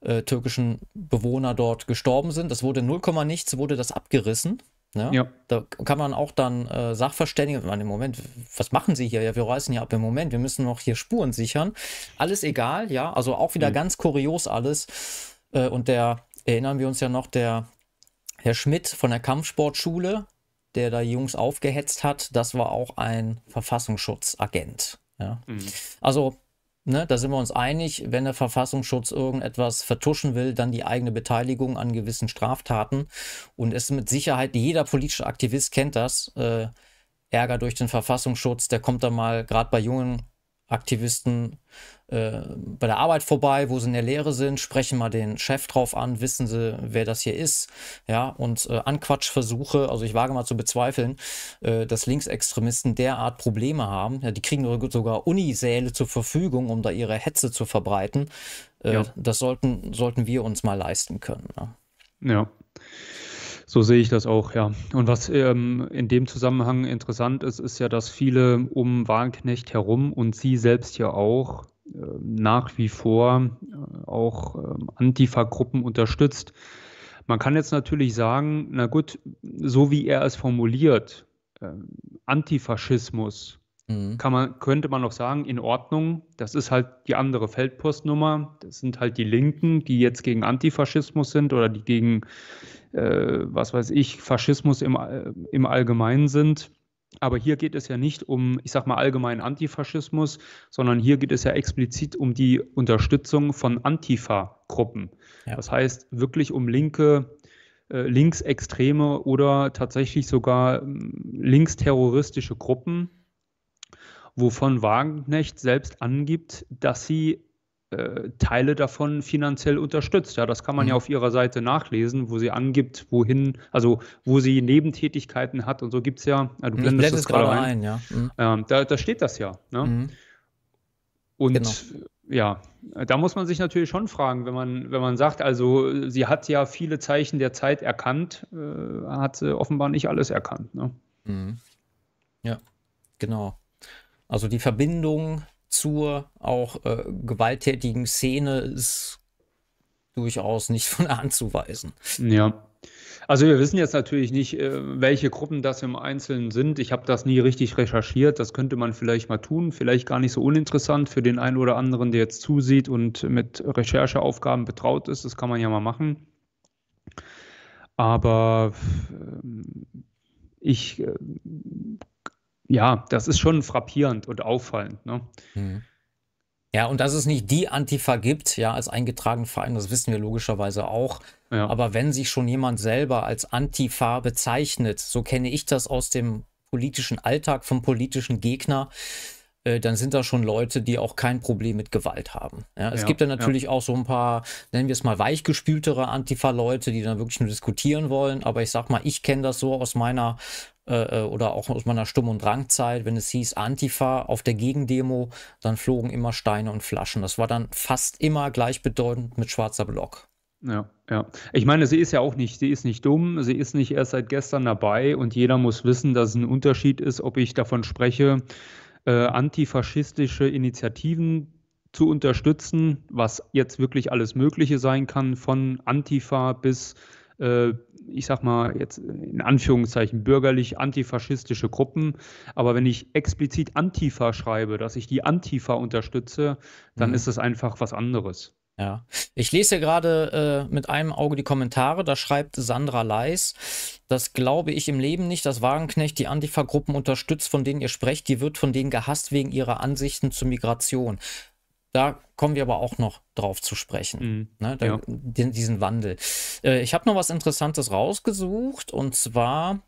äh, türkischen Bewohner dort gestorben sind. Das wurde 0, nichts, wurde das abgerissen. Ne? Ja. Da kann man auch dann äh, Sachverständigen, an im Moment, was machen Sie hier? Ja, wir reißen ja ab im Moment, wir müssen noch hier Spuren sichern. Alles egal, ja, also auch wieder mhm. ganz kurios alles. Äh, und der, erinnern wir uns ja noch, der Herr Schmidt von der Kampfsportschule, der da Jungs aufgehetzt hat, das war auch ein Verfassungsschutzagent. Ja. Mhm. Also Ne, da sind wir uns einig, wenn der Verfassungsschutz irgendetwas vertuschen will, dann die eigene Beteiligung an gewissen Straftaten. Und es ist mit Sicherheit, jeder politische Aktivist kennt das, äh, Ärger durch den Verfassungsschutz, der kommt dann mal, gerade bei jungen Aktivisten äh, bei der Arbeit vorbei, wo sie in der Lehre sind, sprechen mal den Chef drauf an, wissen sie, wer das hier ist, ja, und äh, Anquatschversuche, also ich wage mal zu bezweifeln, äh, dass Linksextremisten derart Probleme haben. Ja, die kriegen sogar Unisäle zur Verfügung, um da ihre Hetze zu verbreiten. Äh, ja. Das sollten, sollten wir uns mal leisten können. Ne? Ja. So sehe ich das auch, ja. Und was ähm, in dem Zusammenhang interessant ist, ist ja, dass viele um Wagenknecht herum und Sie selbst ja auch äh, nach wie vor äh, auch äh, Antifa-Gruppen unterstützt. Man kann jetzt natürlich sagen, na gut, so wie er es formuliert, ähm, Antifaschismus, mhm. kann man, könnte man noch sagen, in Ordnung, das ist halt die andere Feldpostnummer, das sind halt die Linken, die jetzt gegen Antifaschismus sind oder die gegen äh, was weiß ich, Faschismus im, äh, im Allgemeinen sind. Aber hier geht es ja nicht um, ich sag mal, allgemeinen Antifaschismus, sondern hier geht es ja explizit um die Unterstützung von Antifa-Gruppen. Ja. Das heißt wirklich um linke, äh, linksextreme oder tatsächlich sogar äh, linksterroristische Gruppen, wovon Wagenknecht selbst angibt, dass sie äh, Teile davon finanziell unterstützt. Ja, das kann man mhm. ja auf ihrer Seite nachlesen, wo sie angibt, wohin, also wo sie Nebentätigkeiten hat und so gibt äh, es ja, ja, du blendest, blendest das gerade ein. ein ja. Mhm. Ähm, da, da, steht das ja. Ne? Mhm. Und genau. ja, da muss man sich natürlich schon fragen, wenn man, wenn man sagt, also sie hat ja viele Zeichen der Zeit erkannt, äh, hat sie offenbar nicht alles erkannt. Ne? Mhm. Ja, genau. Also die Verbindung zur auch äh, gewalttätigen Szene ist durchaus nicht von anzuweisen. Ja. Also wir wissen jetzt natürlich nicht, äh, welche Gruppen das im Einzelnen sind. Ich habe das nie richtig recherchiert. Das könnte man vielleicht mal tun. Vielleicht gar nicht so uninteressant für den einen oder anderen, der jetzt zusieht und mit Rechercheaufgaben betraut ist. Das kann man ja mal machen. Aber äh, ich äh, ja, das ist schon frappierend und auffallend. Ne? Mhm. Ja, und dass es nicht die Antifa gibt, ja, als eingetragenen Verein, das wissen wir logischerweise auch. Ja. Aber wenn sich schon jemand selber als Antifa bezeichnet, so kenne ich das aus dem politischen Alltag vom politischen Gegner, äh, dann sind da schon Leute, die auch kein Problem mit Gewalt haben. Ja, es ja, gibt dann natürlich auch so ein paar, nennen wir es mal, weichgespültere Antifa-Leute, die dann wirklich nur diskutieren wollen. Aber ich sag mal, ich kenne das so aus meiner äh, äh, oder auch aus meiner Stumm- und Drangzeit, wenn es hieß Antifa auf der Gegendemo, dann flogen immer Steine und Flaschen. Das war dann fast immer gleichbedeutend mit schwarzer Block. Ja, ja. Ich meine, sie ist ja auch nicht, sie ist nicht dumm, sie ist nicht erst seit gestern dabei und jeder muss wissen, dass es ein Unterschied ist, ob ich davon spreche, äh, antifaschistische Initiativen zu unterstützen, was jetzt wirklich alles Mögliche sein kann, von Antifa bis äh, ich sag mal jetzt in Anführungszeichen bürgerlich antifaschistische Gruppen. Aber wenn ich explizit Antifa schreibe, dass ich die Antifa unterstütze, dann mhm. ist das einfach was anderes. Ja. Ich lese gerade äh, mit einem Auge die Kommentare. Da schreibt Sandra Leis, das glaube ich im Leben nicht, dass Wagenknecht die Antifa-Gruppen unterstützt, von denen ihr sprecht. Die wird von denen gehasst wegen ihrer Ansichten zur Migration. Da kommen wir aber auch noch drauf zu sprechen. Mhm. Ne, da, ja. den, diesen Wandel. Äh, ich habe noch was Interessantes rausgesucht und zwar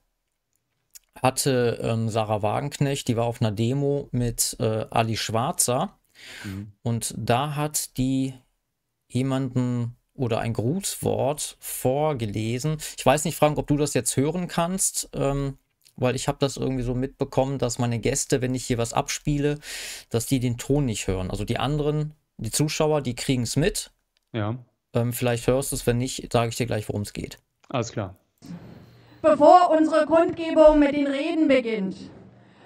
hatte ähm, Sarah Wagenknecht, die war auf einer Demo mit äh, Ali Schwarzer mhm. und da hat die jemanden oder ein Grußwort vorgelesen. Ich weiß nicht, Frank, ob du das jetzt hören kannst. Ähm, weil ich habe das irgendwie so mitbekommen, dass meine Gäste, wenn ich hier was abspiele, dass die den Ton nicht hören. Also die anderen die Zuschauer, die kriegen es mit. Ja. Ähm, vielleicht hörst du es, wenn nicht, sage ich dir gleich, worum es geht. Alles klar. Bevor unsere Kundgebung mit den Reden beginnt,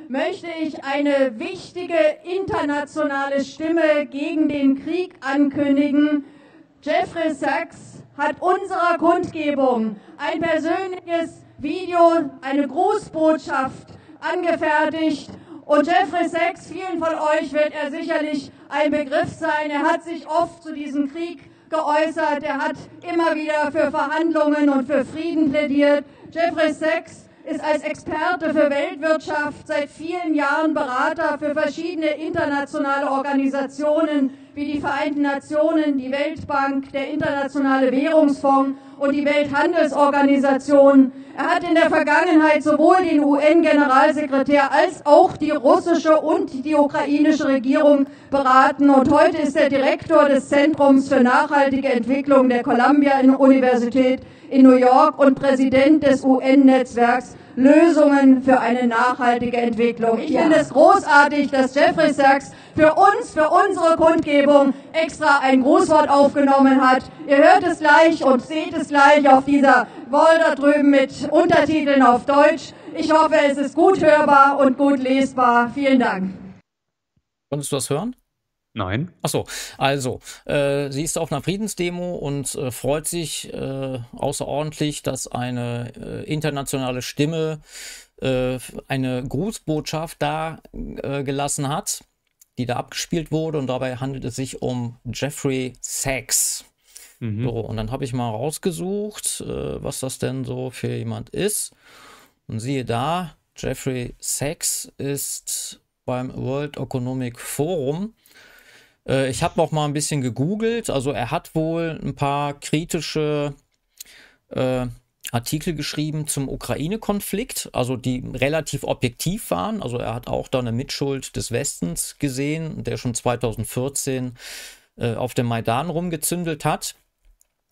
möchte ich eine wichtige internationale Stimme gegen den Krieg ankündigen. Jeffrey Sachs hat unserer Kundgebung ein persönliches Video, eine Grußbotschaft angefertigt und Jeffrey Sachs, vielen von euch wird er sicherlich ein Begriff sein. Er hat sich oft zu diesem Krieg geäußert. Er hat immer wieder für Verhandlungen und für Frieden plädiert. Jeffrey Sachs ist als Experte für Weltwirtschaft seit vielen Jahren Berater für verschiedene internationale Organisationen wie die Vereinten Nationen, die Weltbank, der Internationale Währungsfonds und die Welthandelsorganisation. Er hat in der Vergangenheit sowohl den UN-Generalsekretär als auch die russische und die ukrainische Regierung beraten und heute ist er Direktor des Zentrums für nachhaltige Entwicklung der Columbia Universität in New York und Präsident des UN-Netzwerks Lösungen für eine nachhaltige Entwicklung. Ich ja. finde es großartig, dass Jeffrey Sachs für uns, für unsere Kundgebung extra ein Grußwort aufgenommen hat. Ihr hört es gleich und seht es gleich auf dieser Wall da drüben mit Untertiteln auf Deutsch. Ich hoffe, es ist gut hörbar und gut lesbar. Vielen Dank. Konntest du das hören? Nein. Achso, also, äh, sie ist auf einer Friedensdemo und äh, freut sich äh, außerordentlich, dass eine äh, internationale Stimme äh, eine Grußbotschaft da äh, gelassen hat, die da abgespielt wurde. Und dabei handelt es sich um Jeffrey Sachs. Mhm. So, und dann habe ich mal rausgesucht, äh, was das denn so für jemand ist. Und siehe da, Jeffrey Sachs ist beim World Economic Forum. Äh, ich habe noch mal ein bisschen gegoogelt. Also er hat wohl ein paar kritische äh, Artikel geschrieben zum Ukraine-Konflikt, also die relativ objektiv waren. Also er hat auch da eine Mitschuld des Westens gesehen, der schon 2014 äh, auf dem Maidan rumgezündelt hat.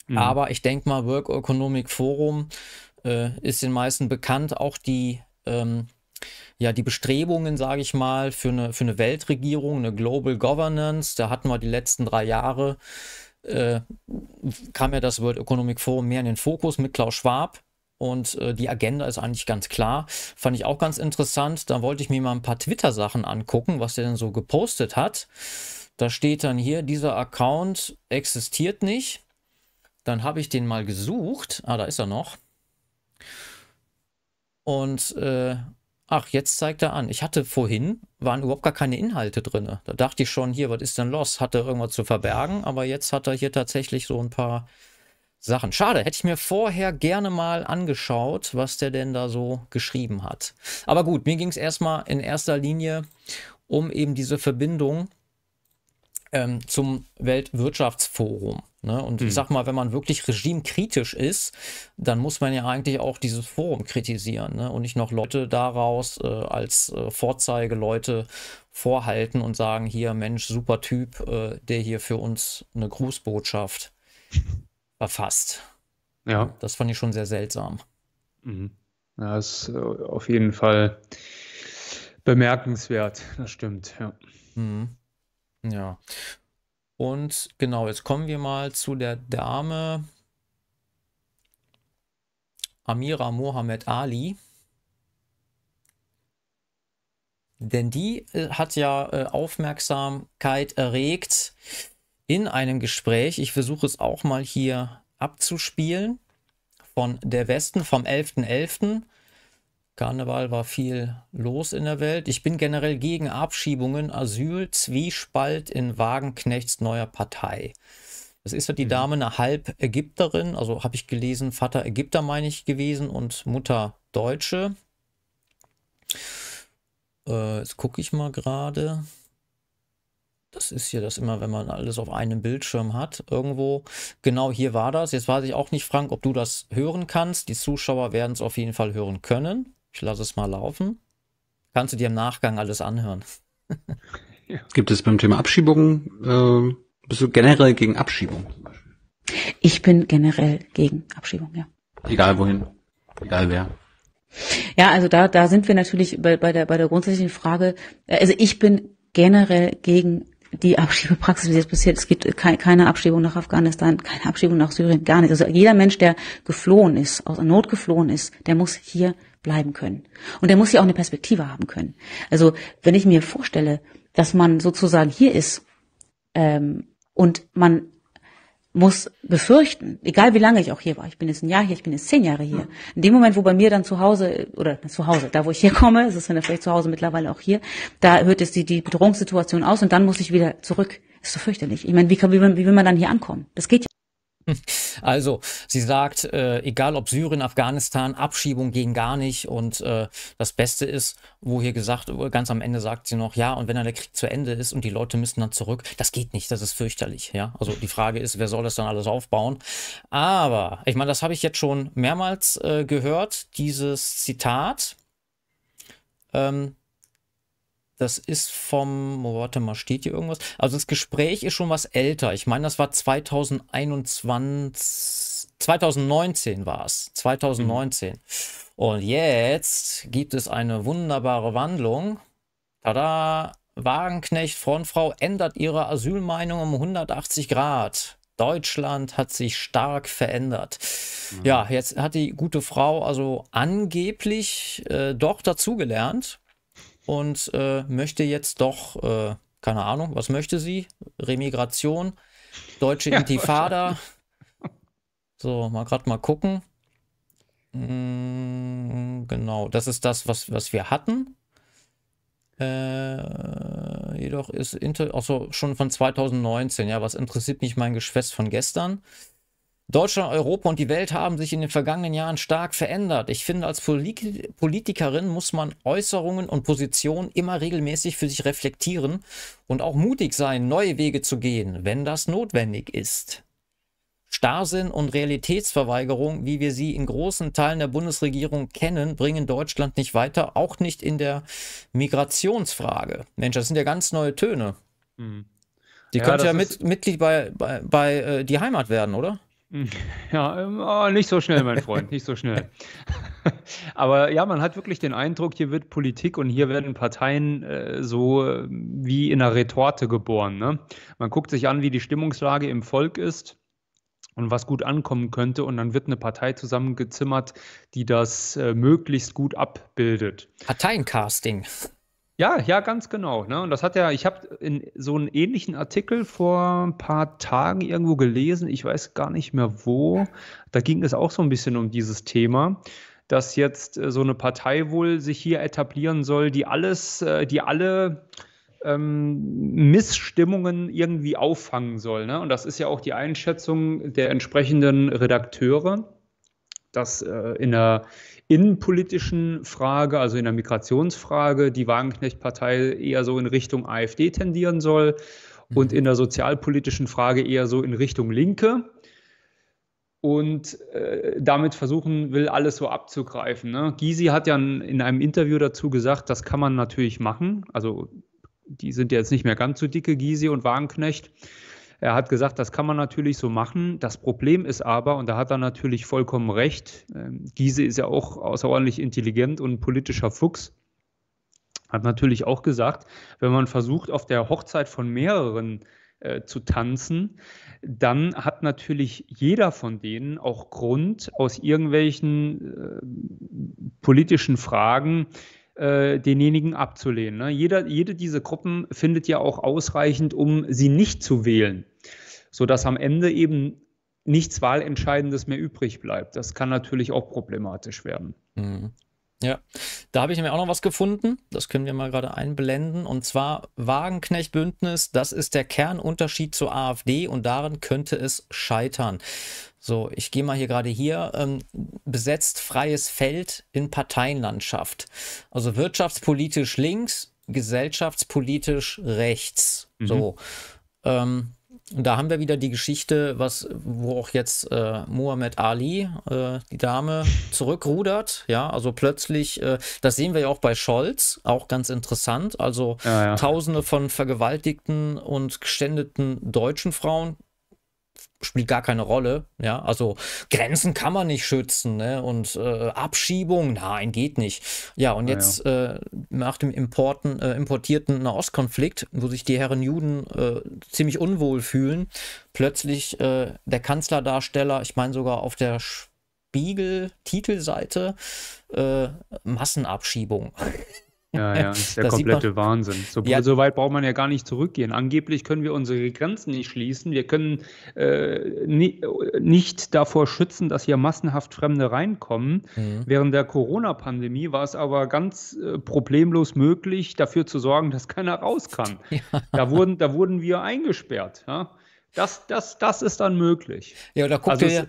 Mhm. Aber ich denke mal, Work Economic Forum äh, ist den meisten bekannt. Auch die, ähm, ja, die Bestrebungen, sage ich mal, für eine, für eine Weltregierung, eine Global Governance, da hatten wir die letzten drei Jahre, äh, kam ja das World Economic Forum mehr in den Fokus mit Klaus Schwab. Und äh, die Agenda ist eigentlich ganz klar. Fand ich auch ganz interessant. Da wollte ich mir mal ein paar Twitter-Sachen angucken, was der denn so gepostet hat. Da steht dann hier, dieser Account existiert nicht. Dann habe ich den mal gesucht. Ah, da ist er noch. Und äh, ach, jetzt zeigt er an. Ich hatte vorhin, waren überhaupt gar keine Inhalte drin. Da dachte ich schon, hier, was ist denn los? Hatte irgendwas zu verbergen, aber jetzt hat er hier tatsächlich so ein paar Sachen. Schade, hätte ich mir vorher gerne mal angeschaut, was der denn da so geschrieben hat. Aber gut, mir ging es erstmal in erster Linie um eben diese Verbindung ähm, zum Weltwirtschaftsforum. Ne? Und mhm. ich hm. sag mal, wenn man wirklich regimekritisch ist, dann muss man ja eigentlich auch dieses Forum kritisieren ne? und nicht noch Leute daraus äh, als äh, Vorzeigeleute vorhalten und sagen, hier Mensch, super Typ, äh, der hier für uns eine Grußbotschaft verfasst. Ja. Das fand ich schon sehr seltsam. Mhm. Ja, ist äh, auf jeden Fall bemerkenswert, das stimmt, ja. Mhm. Ja. Und genau, jetzt kommen wir mal zu der Dame Amira Mohammed Ali. Denn die äh, hat ja äh, Aufmerksamkeit erregt in einem Gespräch. Ich versuche es auch mal hier abzuspielen. Von der Westen vom 11.11. Karneval war viel los in der Welt. Ich bin generell gegen Abschiebungen, Asyl, Zwiespalt in Wagenknechts neuer Partei. Das ist ja die mhm. Dame eine halb Ägypterin, also habe ich gelesen, Vater Ägypter meine ich gewesen und Mutter Deutsche. Äh, jetzt gucke ich mal gerade. Das ist hier das immer, wenn man alles auf einem Bildschirm hat. Irgendwo, genau hier war das. Jetzt weiß ich auch nicht, Frank, ob du das hören kannst. Die Zuschauer werden es auf jeden Fall hören können. Ich lasse es mal laufen. Kannst du dir im Nachgang alles anhören. (laughs) Gibt es beim Thema Abschiebungen, äh, bist du generell gegen Abschiebung? Ich bin generell gegen Abschiebung, ja. Egal wohin, egal wer. Ja, also da, da sind wir natürlich bei, bei, der, bei der grundsätzlichen Frage, also ich bin generell gegen die Abschiebepraxis, wie es jetzt passiert, es gibt keine Abschiebung nach Afghanistan, keine Abschiebung nach Syrien, gar nicht. Also jeder Mensch, der geflohen ist, aus Not geflohen ist, der muss hier bleiben können. Und er muss ja auch eine Perspektive haben können. Also wenn ich mir vorstelle, dass man sozusagen hier ist ähm, und man muss befürchten, egal wie lange ich auch hier war, ich bin jetzt ein Jahr hier, ich bin jetzt zehn Jahre hier. In dem Moment, wo bei mir dann zu Hause, oder zu Hause, da wo ich herkomme, es ist dann vielleicht zu Hause mittlerweile auch hier, da hört es die, die Bedrohungssituation aus und dann muss ich wieder zurück. Ist so fürchterlich. Ich meine, wie, kann, wie, wie will man dann hier ankommen? Das geht ja (laughs) Also, sie sagt, äh, egal ob Syrien, Afghanistan, Abschiebung gehen gar nicht. Und äh, das Beste ist, wo hier gesagt, ganz am Ende sagt sie noch, ja, und wenn dann der Krieg zu Ende ist und die Leute müssen dann zurück, das geht nicht, das ist fürchterlich. Ja, also die Frage ist, wer soll das dann alles aufbauen? Aber, ich meine, das habe ich jetzt schon mehrmals äh, gehört, dieses Zitat. Ähm, das ist vom, oh, warte mal, steht hier irgendwas? Also das Gespräch ist schon was älter. Ich meine, das war 2021, 2019 war es. 2019. Mhm. Und jetzt gibt es eine wunderbare Wandlung. Tada! Wagenknecht, Frontfrau ändert ihre Asylmeinung um 180 Grad. Deutschland hat sich stark verändert. Mhm. Ja, jetzt hat die gute Frau also angeblich äh, doch dazugelernt und äh, möchte jetzt doch, äh, keine Ahnung, was möchte sie? Remigration, deutsche (laughs) ja, Intifada. So, mal gerade mal gucken. Mm, genau, das ist das, was, was wir hatten. Äh, jedoch ist Inter, also schon von 2019, ja, was interessiert mich mein Geschwätz von gestern? Deutschland, Europa und die Welt haben sich in den vergangenen Jahren stark verändert. Ich finde, als Politikerin muss man Äußerungen und Positionen immer regelmäßig für sich reflektieren und auch mutig sein, neue Wege zu gehen, wenn das notwendig ist. Starrsinn und Realitätsverweigerung, wie wir sie in großen Teilen der Bundesregierung kennen, bringen Deutschland nicht weiter, auch nicht in der Migrationsfrage. Mensch, das sind ja ganz neue Töne. Mhm. Die ja, könnte ja mit, Mitglied bei, bei, bei äh, die Heimat werden, oder? Hm. (laughs) Ja, äh, nicht so schnell, mein Freund, nicht so schnell. (laughs) Aber ja, man hat wirklich den Eindruck, hier wird Politik und hier werden Parteien äh, so ähm, wie in einer Retorte geboren. Ne? Man guckt sich an, wie die Stimmungslage im Volk ist und was gut ankommen könnte. Und dann wird eine Partei zusammengezimmert, die das äh, möglichst gut abbildet. Parteiencasting. Ja, ja, ganz genau. Ne? Und das hat ja, ich habe in so einen ähnlichen Artikel vor ein paar Tagen irgendwo gelesen, ich weiß gar nicht mehr wo. Da ging es auch so ein bisschen um dieses Thema dass jetzt äh, so eine Partei wohl sich hier etablieren soll, die alles, äh, die alle ähm, Missstimmungen irgendwie auffangen soll. Ne? Und das ist ja auch die Einschätzung der entsprechenden Redakteure, dass äh, in, der, innenpolitischen Frage, also in der Migrationsfrage, die Wagenknecht-Partei eher so in Richtung AfD tendieren soll mhm. und in der sozialpolitischen Frage eher so in Richtung Linke und äh, damit versuchen will, alles so abzugreifen. Ne? Gysi hat ja in einem Interview dazu gesagt, das kann man natürlich machen. Also die sind ja jetzt nicht mehr ganz so dicke, Gysi und Wagenknecht. Er hat gesagt, das kann man natürlich so machen. Das Problem ist aber, und da hat er natürlich vollkommen recht, ähm, Giese ist ja auch außerordentlich intelligent und politischer Fuchs, hat natürlich auch gesagt, wenn man versucht, auf der Hochzeit von mehreren äh, zu tanzen, dann hat natürlich jeder von denen auch Grund, aus irgendwelchen äh, politischen Fragen äh, denjenigen abzulehnen. Ne? Jeder, jede dieser Gruppen findet ja auch ausreichend, um sie nicht zu wählen, sodass am Ende eben nichts Wahlentscheidendes mehr übrig bleibt. Das kann natürlich auch problematisch werden. Mhm. Ja, da habe ich mir auch noch was gefunden. Das können wir mal gerade einblenden. Und zwar Wagenknecht-Bündnis, das ist der Kernunterschied zur AfD und darin könnte es scheitern. So, ich gehe mal hier gerade hier. Ähm, besetzt freies Feld in Parteienlandschaft. Also wirtschaftspolitisch links, gesellschaftspolitisch rechts. Mhm. So. Ähm, und da haben wir wieder die Geschichte, was, wo auch jetzt äh, Muhammad Ali, äh, die Dame, zurückrudert. Ja, also plötzlich, äh, das sehen wir ja auch bei Scholz, auch ganz interessant. Also ja, ja. Tausende von vergewaltigten und geständeten deutschen Frauen spielt gar keine Rolle. Ja, also Grenzen kann man nicht schützen ne? und äh, Abschiebung, nein, geht nicht. Ja, und ah, jetzt ah, ja. Äh, nach dem Importen, äh, importierten Nahostkonflikt, wo sich die Herren Juden äh, ziemlich unwohl fühlen, plötzlich äh, der Kanzlerdarsteller, ich meine sogar auf der Spiegel-Titelseite, äh, Massenabschiebung. Ja, (laughs) ja, das ist der das komplette Wahnsinn. So, ja. so, weit braucht man ja gar nicht zurückgehen. Angeblich können wir unsere Grenzen nicht schließen. Wir können äh, ni nicht davor schützen, dass hier massenhaft Fremde reinkommen. Mhm. Während der Corona-Pandemie war es aber ganz äh, problemlos möglich, dafür zu sorgen, dass keiner raus kann. (laughs) Ja. Da, wurden, da wurden wir eingesperrt. Ja? Das, das, das ist dann möglich. Ja, da guckt also ja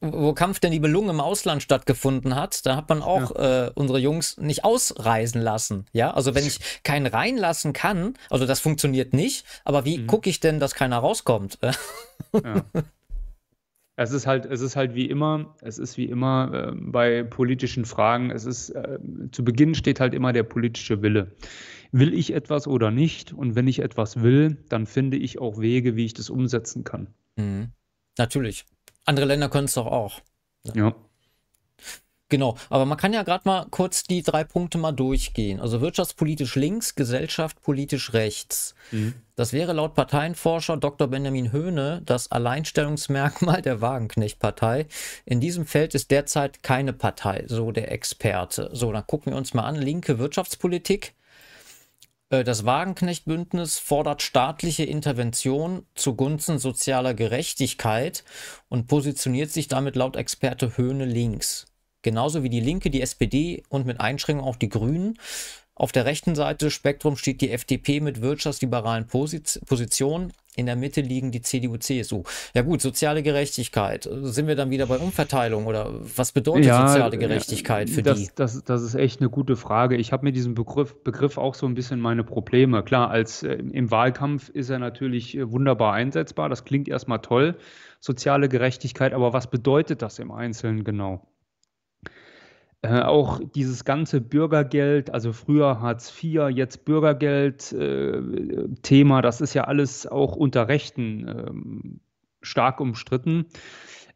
wo Kampf der Nibelungen im Ausland stattgefunden hat, da hat man auch ja. äh, unsere Jungs nicht ausreisen lassen. Ja, also wenn ich keinen reinlassen kann, also das funktioniert nicht, aber wie mhm. gucke ich denn, dass keiner rauskommt? (laughs) Ja. Es ist halt, es ist halt wie immer, es ist wie immer äh, bei politischen Fragen, es ist, äh, zu Beginn steht halt immer der politische Wille. Will ich etwas oder nicht? Und wenn ich etwas will, dann finde ich auch Wege, wie ich das umsetzen kann. Mhm. Natürlich. Andere Länder können es doch auch. Ja. Genau, aber man kann ja gerade mal kurz die drei Punkte mal durchgehen. Also wirtschaftspolitisch links, gesellschaftspolitisch rechts. Mhm. Das wäre laut Parteienforscher Dr. Benjamin Höhne das Alleinstellungsmerkmal der Wagenknecht-Partei. In diesem Feld ist derzeit keine Partei, so der Experte. So, dann gucken wir uns mal an. Linke Wirtschaftspolitik. Äh, das Wagenknecht-Bündnis fordert staatliche Intervention zugunsten sozialer Gerechtigkeit und positioniert sich damit laut Experte Höhne links. Genauso wie die Linke, die SPD und mit Einschränkung auch die Grünen. Auf der rechten Seite des Spektrums steht die FDP mit wirtschaftsliberalen Positionen in der Mitte liegen die CDU, CSU. Ja gut, soziale Gerechtigkeit. Sind wir dann wieder bei Umverteilung oder was bedeutet ja, soziale äh, Gerechtigkeit für das, die? Das, das ist echt eine gute Frage. Ich habe mit diesem Begriff, Begriff auch so ein bisschen meine Probleme. Klar, als äh, im Wahlkampf ist er natürlich äh, wunderbar einsetzbar. Das klingt erstmal toll, soziale Gerechtigkeit, aber was bedeutet das im Einzelnen genau? Äh, auch dieses ganze Bürgergeld, also früher Hartz IV, jetzt Bürgergeld-Thema, äh, das ist ja alles auch unter Rechten ähm, stark umstritten.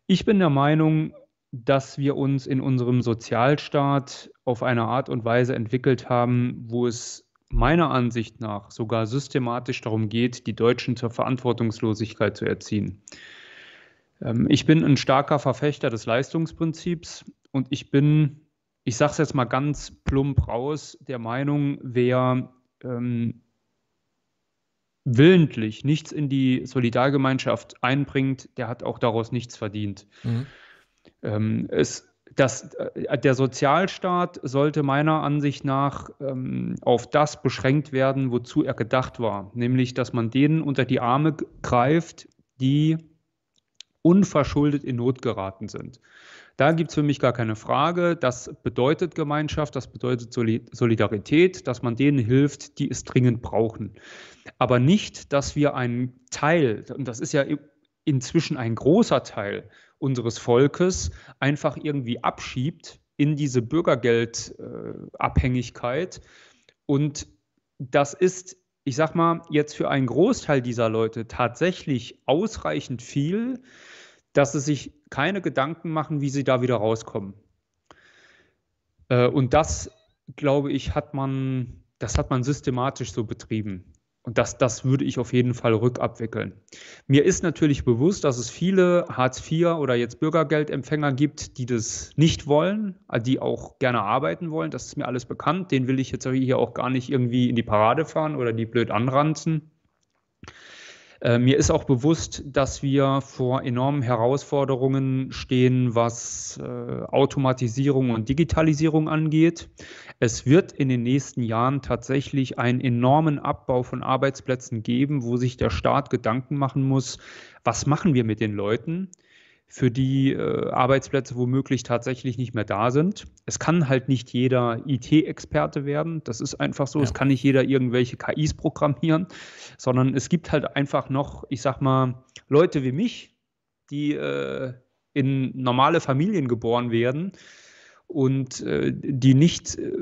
Ich bin der Meinung, dass wir uns in unserem Sozialstaat auf eine Art und Weise entwickelt haben, wo es meiner Ansicht nach sogar systematisch darum geht, die Deutschen zur Verantwortungslosigkeit zu erziehen. Ähm, ich bin ein starker Verfechter des Leistungsprinzips und ich bin ich sage es jetzt mal ganz plump raus, der Meinung, wer ähm, willentlich nichts in die Solidargemeinschaft einbringt, der hat auch daraus nichts verdient. Mhm. Ähm, es, das, äh, der Sozialstaat sollte meiner Ansicht nach ähm, auf das beschränkt werden, wozu er gedacht war, nämlich dass man denen unter die Arme greift, die unverschuldet in Not geraten sind. Da gibt es für mich gar keine Frage. Das bedeutet Gemeinschaft, das bedeutet Solidarität, dass man denen hilft, die es dringend brauchen. Aber nicht, dass wir einen Teil, und das ist ja inzwischen ein großer Teil unseres Volkes, einfach irgendwie abschiebt in diese Bürgergeldabhängigkeit. Äh, und das ist ich sag mal, jetzt für einen Großteil dieser Leute tatsächlich ausreichend viel, dass sie sich keine Gedanken machen, wie sie da wieder rauskommen. Äh, und das, glaube ich, hat man, das hat man systematisch so betrieben. Und das, das würde ich auf jeden Fall rückabwickeln. Mir ist natürlich bewusst, dass es viele Hartz IV oder jetzt Bürgergeldempfänger gibt, die das nicht wollen, äh, die auch gerne arbeiten wollen. Das ist mir alles bekannt. Den will ich jetzt hier auch gar nicht irgendwie in die Parade fahren oder die blöd anranzen. Äh, mir ist auch bewusst, dass wir vor enormen Herausforderungen stehen, was äh, Automatisierung und Digitalisierung angeht. Es wird in den nächsten Jahren tatsächlich einen enormen Abbau von Arbeitsplätzen geben, wo sich der Staat Gedanken machen muss, was machen wir mit den Leuten? für die äh, Arbeitsplätze womöglich tatsächlich nicht mehr da sind. Es kann halt nicht jeder IT-Experte werden, das ist einfach so. Ja. Es kann nicht jeder irgendwelche KIs programmieren, sondern es gibt halt einfach noch, ich sag mal, Leute wie mich, die äh, in normale Familien geboren werden und äh, die nicht, äh,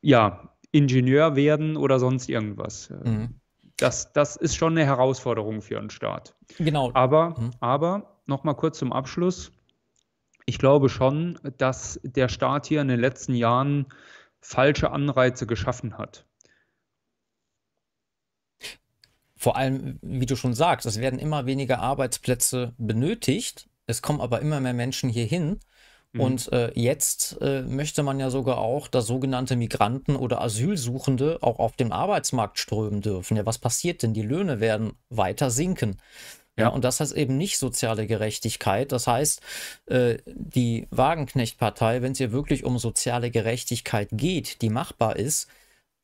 ja, Ingenieur werden oder sonst irgendwas. Mhm. Das, das ist schon eine Herausforderung für einen Staat. Genau. Aber, mhm. aber nochmal kurz zum Abschluss. Ich glaube schon, dass der Staat hier in den letzten Jahren falsche Anreize geschaffen hat. Vor allem, wie du schon sagst, es werden immer weniger Arbeitsplätze benötigt. Es kommen aber immer mehr Menschen hierhin. Mhm. Und äh, jetzt äh, möchte man ja sogar auch, dass sogenannte Migranten oder Asylsuchende auch auf dem Arbeitsmarkt strömen dürfen. Ja, was passiert denn? Die Löhne werden weiter sinken. Ja, und das heißt eben nicht soziale Gerechtigkeit. Das heißt, äh, die Wagenknecht-Partei, wenn es ihr wirklich um soziale Gerechtigkeit geht, die machbar ist,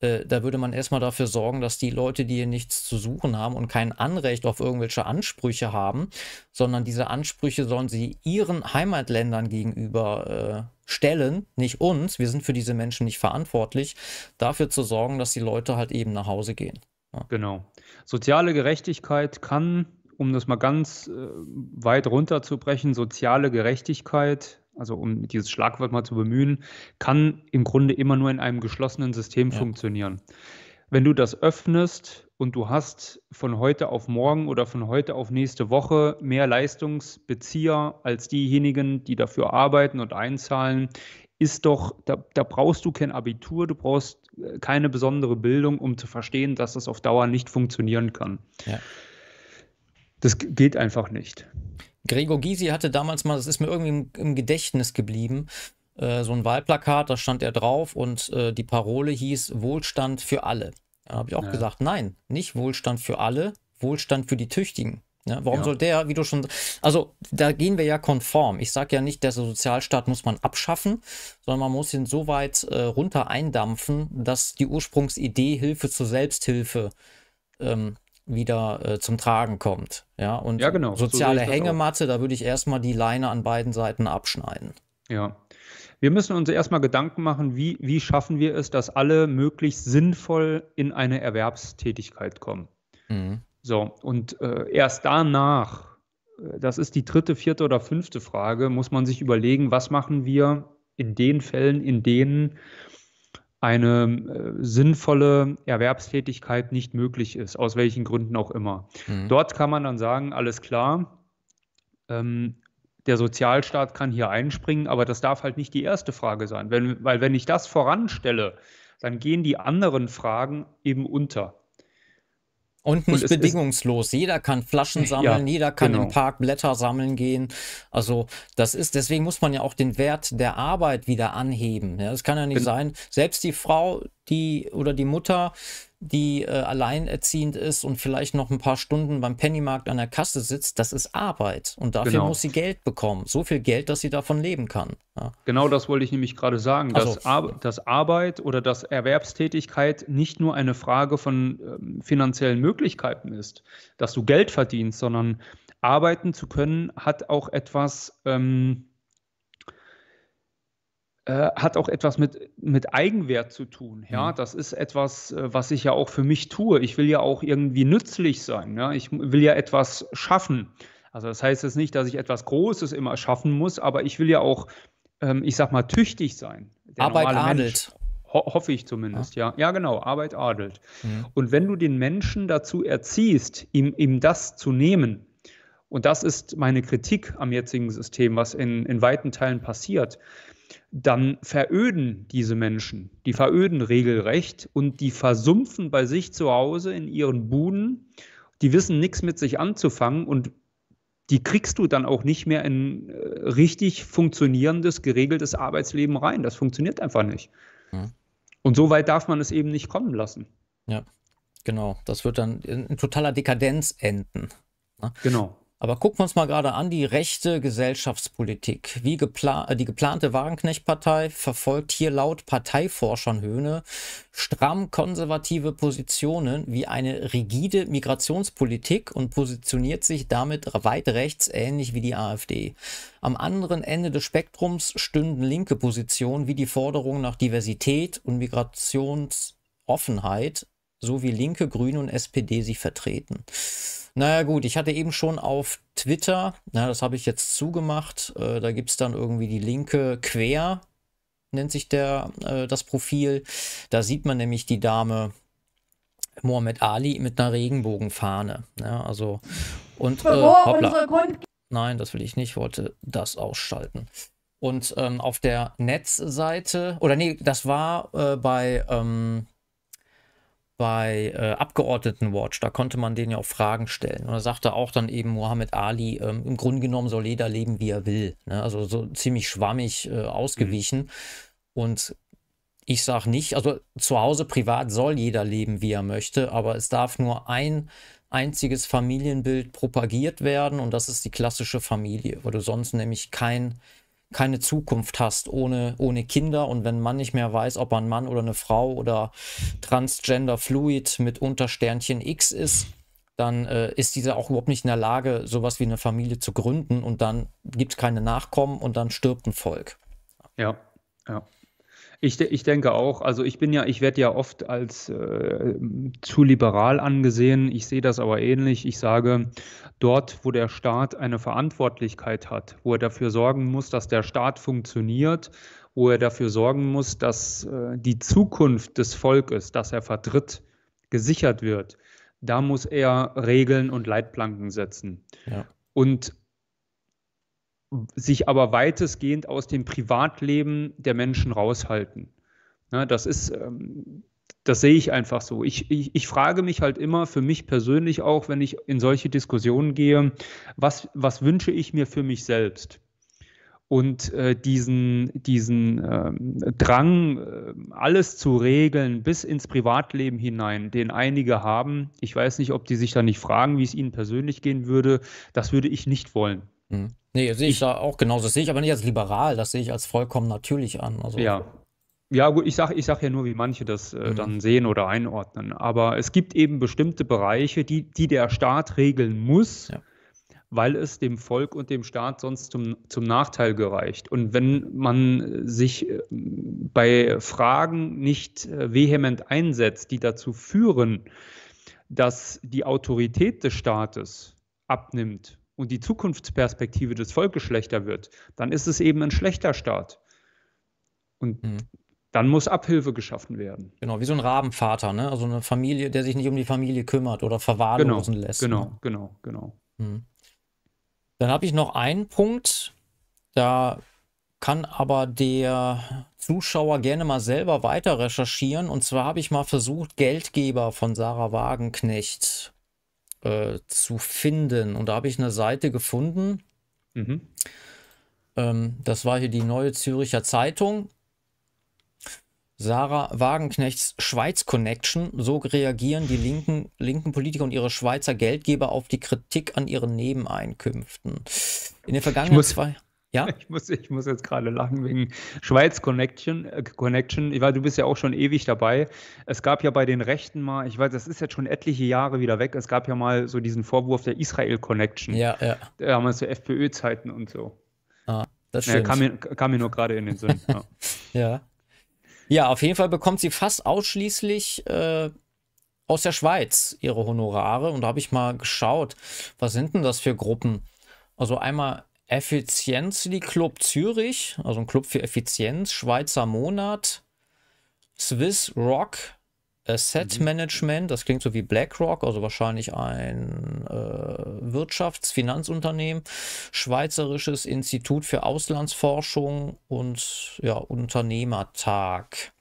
äh, da würde man erstmal dafür sorgen, dass die Leute, die hier nichts zu suchen haben und kein Anrecht auf irgendwelche Ansprüche haben, sondern diese Ansprüche sollen sie ihren Heimatländern gegenüber äh, stellen, nicht uns. Wir sind für diese Menschen nicht verantwortlich, dafür zu sorgen, dass die Leute halt eben nach Hause gehen. Genau. Soziale Gerechtigkeit kann um das mal ganz äh, weit runterzubrechen, soziale Gerechtigkeit, also um dieses Schlagwort mal zu bemühen, kann im Grunde immer nur in einem geschlossenen System ja. funktionieren. Wenn du das öffnest und du hast von heute auf morgen oder von heute auf nächste Woche mehr Leistungsbezieher als diejenigen, die dafür arbeiten und einzahlen, ist doch, da, da brauchst du kein Abitur, du brauchst äh, keine besondere Bildung, um zu verstehen, dass das auf Dauer nicht funktionieren kann. Ja das geht einfach nicht. Gregor Gysi hatte damals mal, das ist mir irgendwie im, im Gedächtnis geblieben, äh, so ein Wahlplakat, da stand er drauf und äh, die Parole hieß Wohlstand für alle. Da habe ich auch ja. gesagt, nein, nicht Wohlstand für alle, Wohlstand für die Tüchtigen. Ja, warum ja. soll der, wie du schon, also da gehen wir ja konform. Ich sage ja nicht, der Sozialstaat muss man abschaffen, sondern man muss ihn so weit äh, runter eindampfen, dass die Ursprungsidee Hilfe zur Selbsthilfe ähm, wieder äh, zum Tragen kommt. Ja, und ja, genau. soziale so Hängematte, da würde ich erstmal die Leine an beiden Seiten abschneiden. Ja. Wir müssen uns erstmal Gedanken machen, wie, wie schaffen wir es, dass alle möglichst sinnvoll in eine Erwerbstätigkeit kommen. Mhm. So, und äh, erst danach, äh, das ist die dritte, vierte oder fünfte Frage, muss man sich überlegen, was machen wir in den Fällen, in denen eine äh, sinnvolle Erwerbstätigkeit nicht möglich ist, aus welchen Gründen auch immer. Mhm. Dort kann man dann sagen, alles klar, ähm, der Sozialstaat kann hier einspringen, aber das darf halt nicht die erste Frage sein, wenn, weil wenn ich das voranstelle, dann gehen die anderen Fragen eben unter. Und nicht und bedingungslos. jeder kann Flaschen sammeln, ja, jeder kann genau. im Park Blätter sammeln gehen. Also das ist, deswegen muss man ja auch den Wert der Arbeit wieder anheben. Ja, es kann ja nicht Bin sein, selbst die Frau, die oder die Mutter, die äh, alleinerziehend ist und vielleicht noch ein paar Stunden beim Pennymarkt an der Kasse sitzt, das ist Arbeit und dafür genau. muss sie Geld bekommen. So viel Geld, dass sie davon leben kann. Ja. Genau das wollte ich nämlich gerade sagen, also, dass, Ar dass, Arbeit oder dass Erwerbstätigkeit nicht nur eine Frage von ähm, finanziellen Möglichkeiten ist, dass du Geld verdienst, sondern arbeiten zu können hat auch etwas. Ähm, äh, hat auch etwas mit, mit Eigenwert zu tun. Ja, mhm. das ist etwas, äh, was ich ja auch für mich tue. Ich will ja auch irgendwie nützlich sein. Ja? Ich will ja etwas schaffen. Also das heißt jetzt nicht, dass ich etwas Großes immer schaffen muss, aber ich will ja auch, ähm, ich sag mal, tüchtig sein. Der Arbeit adelt. Mensch, ho hoffe ich zumindest, ja. ja. ja genau, Arbeit adelt. Mhm. Und wenn du den Menschen dazu erziehst, ihm, ihm das zu nehmen, und das ist meine Kritik am jetzigen System, was in, in weiten Teilen passiert, dann veröden diese Menschen. Die veröden regelrecht und die versumpfen bei sich zu Hause in ihren Buden. Die wissen nichts mit sich anzufangen und die kriegst du dann auch nicht mehr in äh, richtig funktionierendes, geregeltes Arbeitsleben rein. Das funktioniert einfach nicht. Mhm. Und so weit darf man es eben nicht kommen lassen. Ja, genau. Das wird dann in totaler Dekadenz enden. Ne? Genau. Aber gucken wir uns mal gerade an die rechte Gesellschaftspolitik. Wie gepla äh, die geplante Wagenknecht-Partei verfolgt hier laut Parteiforschern Höhne stramm konservative Positionen wie eine rigide Migrationspolitik und positioniert sich damit weit rechts ähnlich wie die AfD. Am anderen Ende des Spektrums stünden linke Positionen wie die Forderung nach Diversität und Migrationsoffenheit, so wie Linke, Grüne und SPD sie vertreten. Naja gut, ich hatte eben schon auf Twitter, na, das habe ich jetzt zugemacht, äh, da gibt es dann irgendwie die linke Quer, nennt sich der, äh, das Profil. Da sieht man nämlich die Dame Mohammed Ali mit einer Regenbogenfahne. Ja, also, und, äh, hoppla. Nein, das will ich nicht, wollte das ausschalten. Und ähm, auf der Netzseite, oder nee, das war äh, bei, ähm, bei äh, Abgeordnetenwatch, da konnte man denen ja auch Fragen stellen. Und da sagte auch dann eben Mohammed Ali, ähm, im Grunde genommen soll jeder leben, wie er will. Ne? Also so ziemlich schwammig äh, ausgewichen. Mhm. Und ich sage nicht, also zu Hause privat soll jeder leben, wie er möchte, aber es darf nur ein einziges Familienbild propagiert werden und das ist die klassische Familie, weil du sonst nämlich kein keine Zukunft hast ohne, ohne Kinder und wenn man nicht mehr weiß, ob ein Mann oder eine Frau oder transgender fluid mit Untersternchen X ist, dann äh, ist dieser auch überhaupt nicht in der Lage, sowas wie eine Familie zu gründen und dann gibt es keine Nachkommen und dann stirbt ein Volk. Ja, ja. Ich, ich denke auch. Also ich bin ja, ich werde ja oft als äh, zu liberal angesehen. Ich sehe das aber ähnlich. Ich sage, dort, wo der Staat eine Verantwortlichkeit hat, wo er dafür sorgen muss, dass der Staat funktioniert, wo er dafür sorgen muss, dass äh, die Zukunft des Volkes, das er vertritt, gesichert wird, da muss er Regeln und Leitplanken setzen. Ja. Und sich aber weitestgehend aus dem Privatleben der Menschen raushalten. Ne, das ist, ähm, das sehe ich einfach so. Ich, ich, ich, frage mich halt immer für mich persönlich auch, wenn ich in solche Diskussionen gehe, was, was wünsche ich mir für mich selbst? Und äh, diesen, diesen ähm, Drang, äh, alles zu regeln bis ins Privatleben hinein, den einige haben, ich weiß nicht, ob die sich da nicht fragen, wie es ihnen persönlich gehen würde, das würde ich nicht wollen. Mhm. Nee, sehe ich, ich, da auch genauso. Das sehe ich aber nicht als liberal, das sehe ich als vollkommen natürlich an. Also, ja. Ja, gut, ich sage ich sag ja nur, wie manche das äh, mhm. dann sehen oder einordnen. Aber es gibt eben bestimmte Bereiche, die, die der Staat regeln muss, ja. weil es dem Volk und dem Staat sonst zum, zum Nachteil gereicht. Und wenn man sich äh, bei Fragen nicht äh, vehement einsetzt, die dazu führen, dass die Autorität des Staates abnimmt und die Zukunftsperspektive des Volkes schlechter wird, dann ist es eben ein schlechter Staat. Und mhm. dann muss Abhilfe geschaffen werden. Genau, wie so ein Rabenvater, ne? Also eine Familie, der sich nicht um die Familie kümmert oder verwahrlosen genau, lässt. Genau, ne? genau, genau. Mhm. Dann habe ich noch einen Punkt, da kann aber der Zuschauer gerne mal selber weiter recherchieren. Und zwar habe ich mal versucht, Geldgeber von Sarah Wagenknecht äh, zu finden. Und da habe ich eine Seite gefunden. Mhm. Ähm, das war hier die Neue Züricher Zeitung. Sarah Wagenknechts Schweiz Connection. So reagieren die linken, linken Politiker und ihre Schweizer Geldgeber auf die Kritik an ihren Nebeneinkünften. In den vergangenen zwei ja? (laughs) Ich muss, ich muss jetzt gerade lachen wegen Schweiz Connection. Äh, Connection. Ich weiß, du bist ja auch schon ewig dabei. Es gab ja bei den Rechten mal, ich weiß, das ist jetzt schon etliche Jahre wieder weg. Es gab ja mal so diesen Vorwurf der Israel Connection. Ja, ja. Damals zu FPÖ-Zeiten und so. Ah, das stimmt. Ja, kam, mir, kam mir nur gerade in den Sinn. ja. (laughs) ja. ja. auf jeden Fall bekommt sie fast ausschließlich. Äh aus der Schweiz ihre Honorare und da habe ich mal geschaut, was sind denn das für Gruppen? Also einmal Effizienz, die Club Zürich, also ein Club für Effizienz, Schweizer Monat, Swiss Rock Asset mhm. Management, das klingt so wie BlackRock, also wahrscheinlich ein äh, Wirtschaftsfinanzunternehmen, Schweizerisches Institut für Auslandsforschung und ja, Unternehmertag.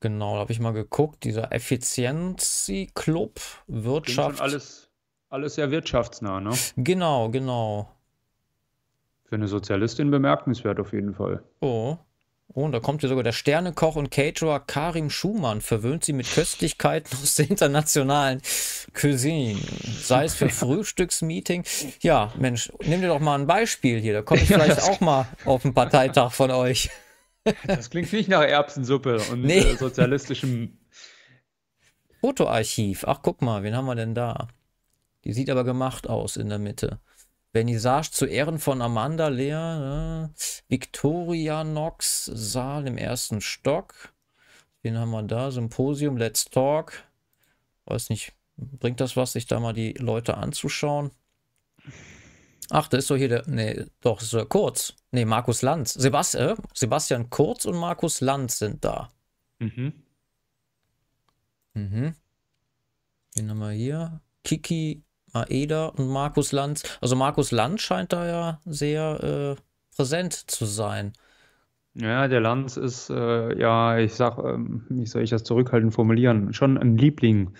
Genau, da habe ich mal geguckt, dieser Effizienz-Club, Wirtschaft. Klingt schon alles alles sehr wirtschaftsnah, ne? Genau, genau. Für eine Sozialistin bemerkenswert auf jeden Fall. Oh. Oh, und da kommt hier sogar der Sternekoch und Caterer Karim Schumann, verwöhnt sie mit Köstlichkeiten aus der internationalen Cuisine. Sei es für (laughs) Frühstücksmeeting. Ja, Mensch, nimm dir doch mal ein Beispiel hier. Da komme ich vielleicht auch mal auf den Parteitag von euch. Das klingt nicht nach Erbsensuppe und nee. Äh, sozialistischem Fotoarchiv. Ach, guck mal, wen haben wir denn da? Die sieht aber gemacht aus in der Mitte. Vernissage zu Ehren von Amanda Lea, äh, ne? Victoria Knox, Saal im ersten Stock. Den haben wir da, Symposium, Let's Talk. Weiß nicht, bringt das was, sich da mal die Leute anzuschauen? Ach, da ist doch hier der, nee, doch, ist der Kurz. Nee, Markus Lanz. Sebast äh, Sebastian Kurz und Markus Lanz sind da. Mhm. Mhm. Den haben wir hier. Kiki Aeda und Markus Lanz. Also Markus Lanz scheint da ja sehr äh, präsent zu sein. Ja, der Lanz ist, äh, ja, ich sag, ähm, wie soll ich das zurückhaltend formulieren, schon ein Liebling.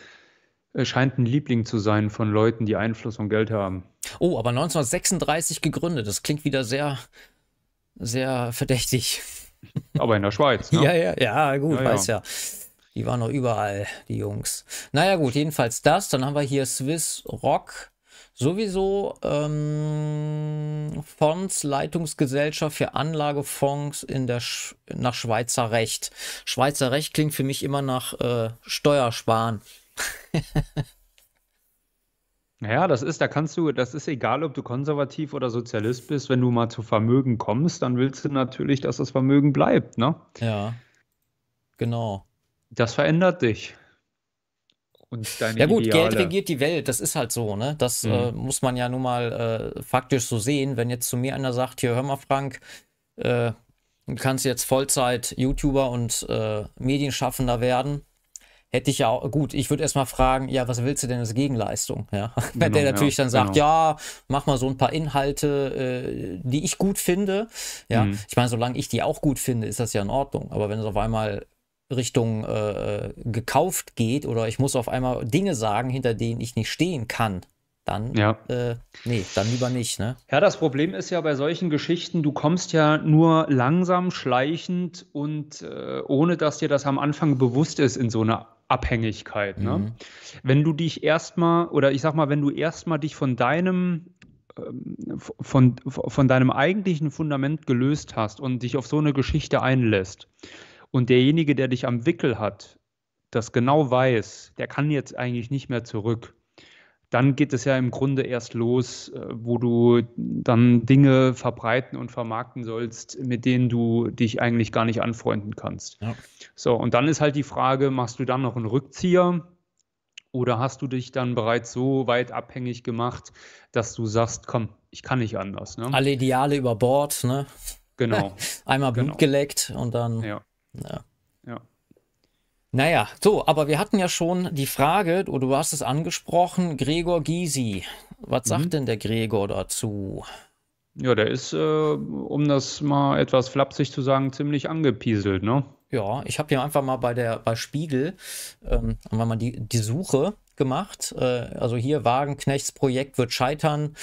Er äh, scheint ein Liebling zu sein von Leuten, die Einfluss und Geld haben. Oh, aber 1936 gegründet. Das klingt wieder sehr, sehr verdächtig. Aber in der Schweiz, ne? (laughs) ja, ja, ja, gut, ja, weiß ja. ja. Die waren noch überall, die Jungs. Naja gut, jedenfalls das. Dann haben wir hier Swiss Rock. Sowieso ähm, Fonds, Leitungsgesellschaft für Anlagefonds in der Sch nach Schweizer Recht. Schweizer Recht klingt für mich immer nach äh, Steuersparen. (laughs) Ja, das ist, da kannst du, das ist egal, ob du konservativ oder Sozialist bist, wenn du mal zu Vermögen kommst, dann willst du natürlich, dass das Vermögen bleibt, ne? Ja, genau das verändert dich. Und deine Ja gut, Ideale. Geld regiert die Welt, das ist halt so, ne? Das äh, mhm. äh, muss man ja nun mal äh, faktisch so sehen. Wenn jetzt zu mir einer sagt, hier hör mal Frank, äh, du kannst jetzt Vollzeit YouTuber und äh, Medienschaffender werden, hätte ich ja auch, gut, ich würde erstmal fragen, ja, was willst du denn als Gegenleistung? Ja? (laughs) Genau, Wenn der natürlich ja, dann sagt, genau. ja, mach mal so ein paar Inhalte, äh, die ich gut finde. Ja, mhm. ich meine, solange ich die auch gut finde, ist das ja in Ordnung. Aber wenn es auf einmal Richtung äh, gekauft geht oder ich muss auf einmal Dinge sagen, hinter denen ich nicht stehen kann, dann ja. äh, nee, dann lieber nicht, ne? Ja, das Problem ist ja bei solchen Geschichten, du kommst ja nur langsam, schleichend und äh, ohne dass dir das am Anfang bewusst ist in so einer Abhängigkeit. Ne? Mhm. Wenn du dich erstmal, oder ich sag mal, wenn du erstmal dich von deinem ähm, von, von deinem eigentlichen Fundament gelöst hast und dich auf so eine Geschichte einlässt, und derjenige, der dich am Wickel hat, das genau weiß, der kann jetzt eigentlich nicht mehr zurück. Dann geht es ja im Grunde erst los, äh, wo du dann Dinge verbreiten und vermarkten sollst, mit denen du dich eigentlich gar nicht anfreunden kannst. Ja. So, und dann ist halt die Frage, machst du dann noch einen Rückzieher? Oder hast du dich dann bereits so weit abhängig gemacht, dass du sagst, komm, ich kann nicht anders. Ne? Alle Ideale über Bord, ne? Genau. (laughs) Einmal Blut genau. geleckt und dann. Ja. Ja. ja. Naja, so, aber wir hatten ja schon die Frage, du, du hast es angesprochen, Gregor Gysi. Was sagt mhm. denn der Gregor dazu? Ja, der ist, äh, um das mal etwas flapsig zu sagen, ziemlich angepieselt, ne? Ja, ich habe den einfach mal bei der bei Spiegel, ähm, haben mal die, die Suche gemacht. Äh, also hier Wagenknechts Projekt wird scheitern.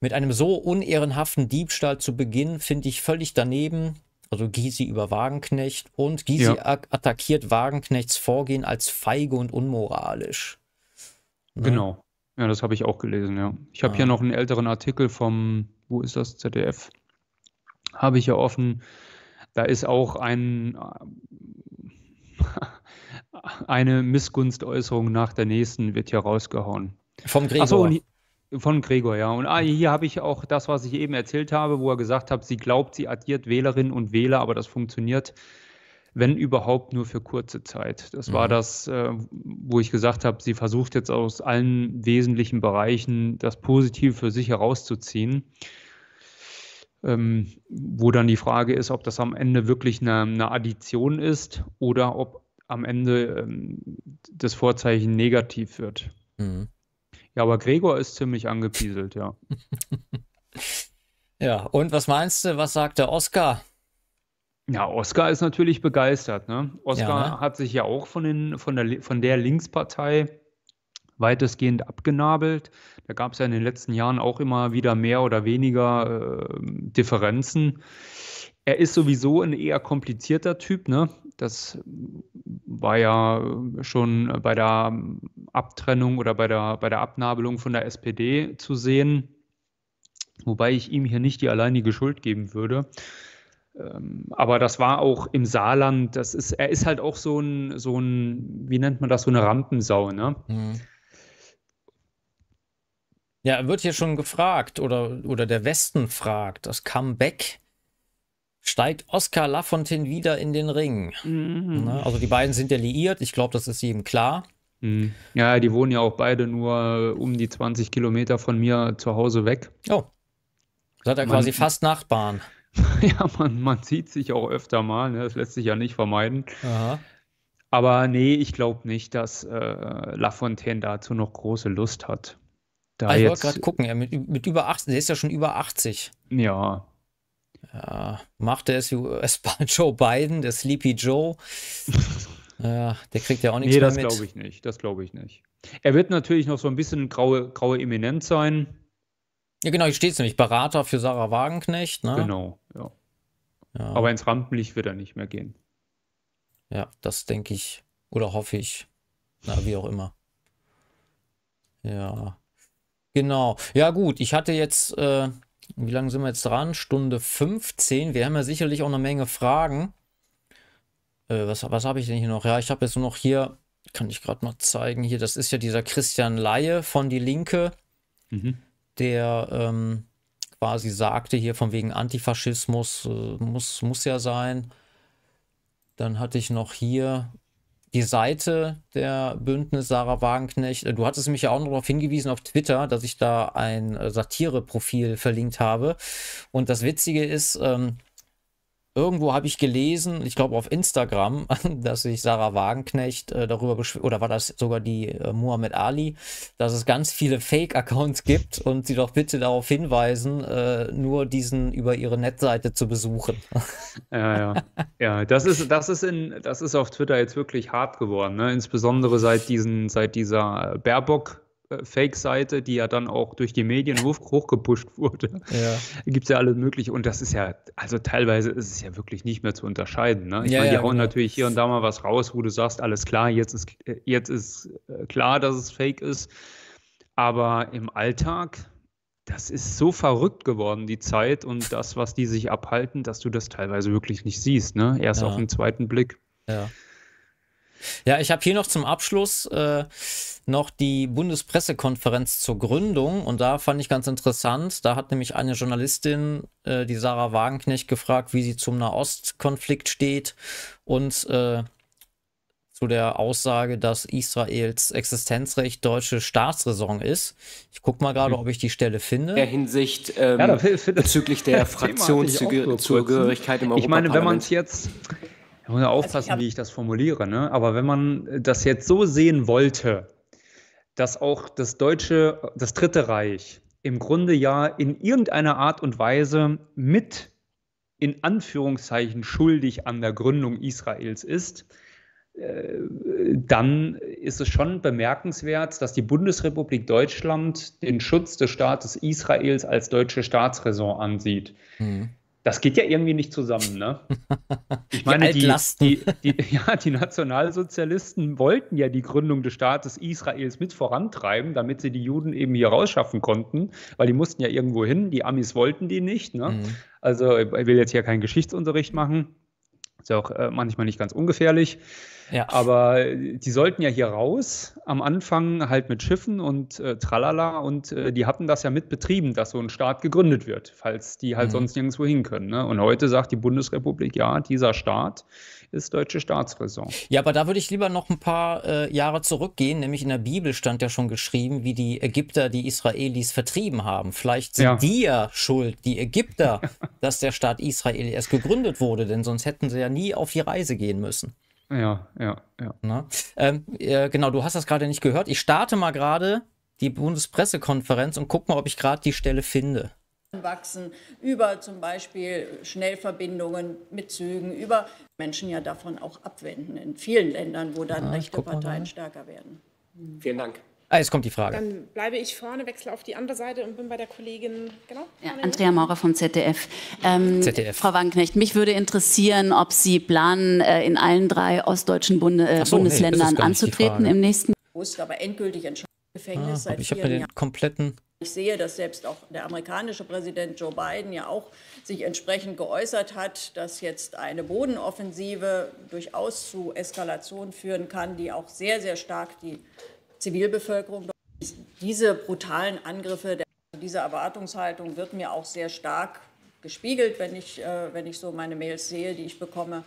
Mit einem so unehrenhaften Diebstahl zu Beginn finde ich völlig daneben also Gysi über Wagenknecht. Und Gysi ja. attackiert Wagenknechts Vorgehen als feige und unmoralisch. Ne? Genau. Ja, das habe ich auch gelesen, ja. Ich habe ah. hier noch einen älteren Artikel vom, wo ist das, ZDF? Habe ich ja offen. Da ist auch ein, (laughs) eine Missgunstäußerung nach der nächsten wird hier rausgehauen. Vom Gregor. Achso, und, von Gregor, ja. Und ah, hier habe ich auch das, was ich eben erzählt habe, wo er gesagt hat, sie glaubt, sie addiert Wählerinnen und Wähler, aber das funktioniert, wenn überhaupt, nur für kurze Zeit. Das mhm. war das, äh, wo ich gesagt habe, sie versucht jetzt aus allen wesentlichen Bereichen das Positive für sich herauszuziehen. Ähm, wo dann die Frage ist, ob das am Ende wirklich eine, eine Addition ist oder ob am Ende ähm, das Vorzeichen negativ wird. Mhm. Ja, aber Gregor ist ziemlich angepieselt, ja. (laughs) ja, und was meinst du, was sagt der Oscar? Ja, Oscar ist natürlich begeistert. Ne? Oscar ja, ne? hat sich ja auch von, den, von, der, von der Linkspartei weitestgehend abgenabelt. Da gab es ja in den letzten Jahren auch immer wieder mehr oder weniger äh, Differenzen. Er ist sowieso ein eher komplizierter Typ. Ne? Das war ja schon bei der Abtrennung oder bei der, bei der Abnabelung von der SPD zu sehen, wobei ich ihm hier nicht die alleinige Schuld geben würde. Ähm, aber das war auch im Saarland, das ist, er ist halt auch so ein, so ein, wie nennt man das, so eine Rampensau, ne? Mhm. Ja, wird hier schon gefragt oder, oder der Westen fragt, das Comeback steigt Oscar Lafontaine wieder in den Ring. Mhm. Also die beiden sind ja liiert, ich glaube, das ist jedem klar. Mhm. Ja, die wohnen ja auch beide nur äh, um die 20 Kilometer von mir zu Hause weg. Oh. Seid ihr quasi fast Nachbarn. (laughs) Ja, man, man sieht sich auch öfter mal, ne? das lässt sich ja nicht vermeiden. Aha. Aber nee, ich glaube nicht, dass äh, Lafontaine dazu noch große Lust hat. Da also ich wollte gerade gucken, er mit, mit über 80, der ist ja schon über 80. Ja, äh, Macht der US-Bahn (laughs) Joe Biden, der Sleepy Joe? äh, (laughs) der kriegt ja auch nichts nee, mehr mit. Nee, das glaube ich nicht. Das glaube ich nicht. Er wird natürlich noch so ein bisschen graue, graue Eminenz sein. Ja, genau, hier steht es nämlich. Berater für Sarah Wagenknecht. Ne? Genau, ja. ja. Aber ins Rampenlicht wird er nicht mehr gehen. Ja, das denke ich oder hoffe ich. Na, wie auch immer. Ja. Genau. Ja, gut. Ich hatte jetzt. Äh, wie lange sind wir jetzt dran? Stunde 15. Wir haben ja sicherlich auch eine Menge Fragen. Äh, was was habe ich denn hier noch? Ja, ich habe jetzt nur noch hier, kann ich gerade mal zeigen, hier, das ist ja dieser Christian Laie von Die Linke, mhm. der ähm, quasi sagte hier von wegen Antifaschismus äh, muss, muss ja sein. Dann hatte ich noch hier die Seite der Bündnis Sarah Wagenknecht. Du hattest mich ja auch noch darauf hingewiesen auf Twitter, dass ich da ein äh, Satire-Profil verlinkt habe. Und das Witzige ist, ähm, Irgendwo habe ich gelesen, ich glaube auf Instagram, (laughs) dass sich Sarah Wagenknecht äh, darüber geschrieben, oder war das sogar die äh, Muhammad Ali, dass es ganz viele Fake-Accounts gibt und sie doch bitte darauf hinweisen, äh, nur diesen über ihre Netzseite zu besuchen. Ja, ja. ja das, ist, das, ist in, das ist auf Twitter jetzt wirklich hart geworden, ne? insbesondere seit, diesen, seit dieser Baerbock- Fake-Seite, die ja dann auch durch die Medien hochgepusht wurde. Ja. Gibt es ja alles Mögliche. Und das ist ja, also teilweise ist es ja wirklich nicht mehr zu unterscheiden. Ne? Ich ja, meine, die ja, hauen genau. natürlich hier und da mal was raus, wo du sagst, alles klar, jetzt ist, jetzt ist äh, klar, dass es Fake ist. Aber im Alltag, das ist so verrückt geworden, die Zeit und das, was die sich abhalten, dass du das teilweise wirklich nicht siehst. Ne? Erst auf den zweiten Blick. Ja. Ja, ich habe hier noch zum Abschluss äh, noch die Bundespressekonferenz zur Gründung und da fand ich ganz interessant, da hat nämlich eine Journalistin, äh, die Sarah Wagenknecht, gefragt, wie sie zum Nahostkonflikt steht und äh, zu der Aussage, dass Israels Existenzrecht deutsche Staatsräson ist. Ich gucke mal gerade, mhm. ob ich die Stelle finde. In Der Hinsicht ähm, ja, bezüglich der (laughs) Fraktionszugehörigkeit im Europa. Ich meine, wenn man es jetzt, da muss man aufpassen, also ich wie ich das formuliere. Ne? Aber wenn man das jetzt so sehen wollte, dass auch das deutsche, das Dritte Reich im Grunde ja in irgendeiner Art und Weise mit in Anführungszeichen schuldig an der Gründung Israels ist, äh, dann ist es schon bemerkenswert, dass die Bundesrepublik Deutschland den Schutz des Staates Israels als deutsche Staatsräson ansieht. Mhm. Das geht ja irgendwie nicht zusammen, ne? (laughs) Ich meine, die, die, die, (laughs) ja, die Nationalsozialisten wollten ja die Gründung des Staates Israels mit vorantreiben, damit sie die Juden eben hier rausschaffen konnten, weil die mussten ja irgendwo hin. Die Amis wollten die nicht, ne? Mhm. Also, ich will jetzt hier keinen Geschichtsunterricht machen. Ist ja auch äh, manchmal nicht ganz ungefährlich. Ja. Aber die sollten ja hier raus, am Anfang halt mit Schiffen und äh, tralala. Und äh, die hatten das ja mit betrieben, dass so ein Staat gegründet wird, falls die halt mhm. sonst nirgendwo hin können. Ne? Und heute sagt die Bundesrepublik, ja, dieser Staat ist deutsche Staatsräson. Ja, aber da würde ich lieber noch ein paar äh, Jahre zurückgehen. Nämlich in der Bibel stand ja schon geschrieben, wie die Ägypter die Israelis vertrieben haben. Vielleicht sind ja. die ja schuld, die Ägypter, (laughs) dass der Staat Israel erst gegründet wurde, denn sonst hätten sie ja nie auf die Reise gehen müssen. Ja, ja, ja. Na? Ähm, äh, genau, du hast das gerade nicht gehört. Ich starte mal gerade die Bundespressekonferenz und guck mal, ob ich gerade die Stelle finde wachsen, über zum Beispiel Schnellverbindungen mit Zügen, über Menschen ja davon auch abwenden in vielen Ländern, wo dann ja, rechte Parteien stärker werden. Vielen Dank. Ah, jetzt kommt die Frage. Dann bleibe ich vorne, wechsle auf die andere Seite und bin bei der Kollegin, genau. Ja, Andrea Maurer vom ZDF. Ähm, ZDF. Frau Wanknecht, mich würde interessieren, ob Sie planen, äh, in allen drei ostdeutschen Bund äh, so, Bundesländern nee, anzutreten im nächsten Jahr. aber endgültig entscheiden. Gefängnis ah, seit ich vielen Jahren. Kompletten ich sehe, dass selbst auch der amerikanische Präsident Joe Biden ja auch sich entsprechend geäußert hat, dass jetzt eine Bodenoffensive durchaus zu Eskalation führen kann, die auch sehr, sehr stark die Zivilbevölkerung. Diese brutalen Angriffe, diese Erwartungshaltung wird mir auch sehr stark gespiegelt, wenn ich, äh, wenn ich so meine Mails sehe, die ich bekomme.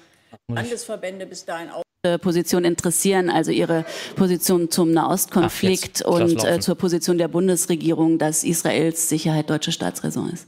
Landesverbände bis dahin auch. Position interessieren, also Ihre Position zum Nahostkonflikt Ach, und äh, zur Position der Bundesregierung, dass Israels Sicherheit deutsche Staatsräson ist.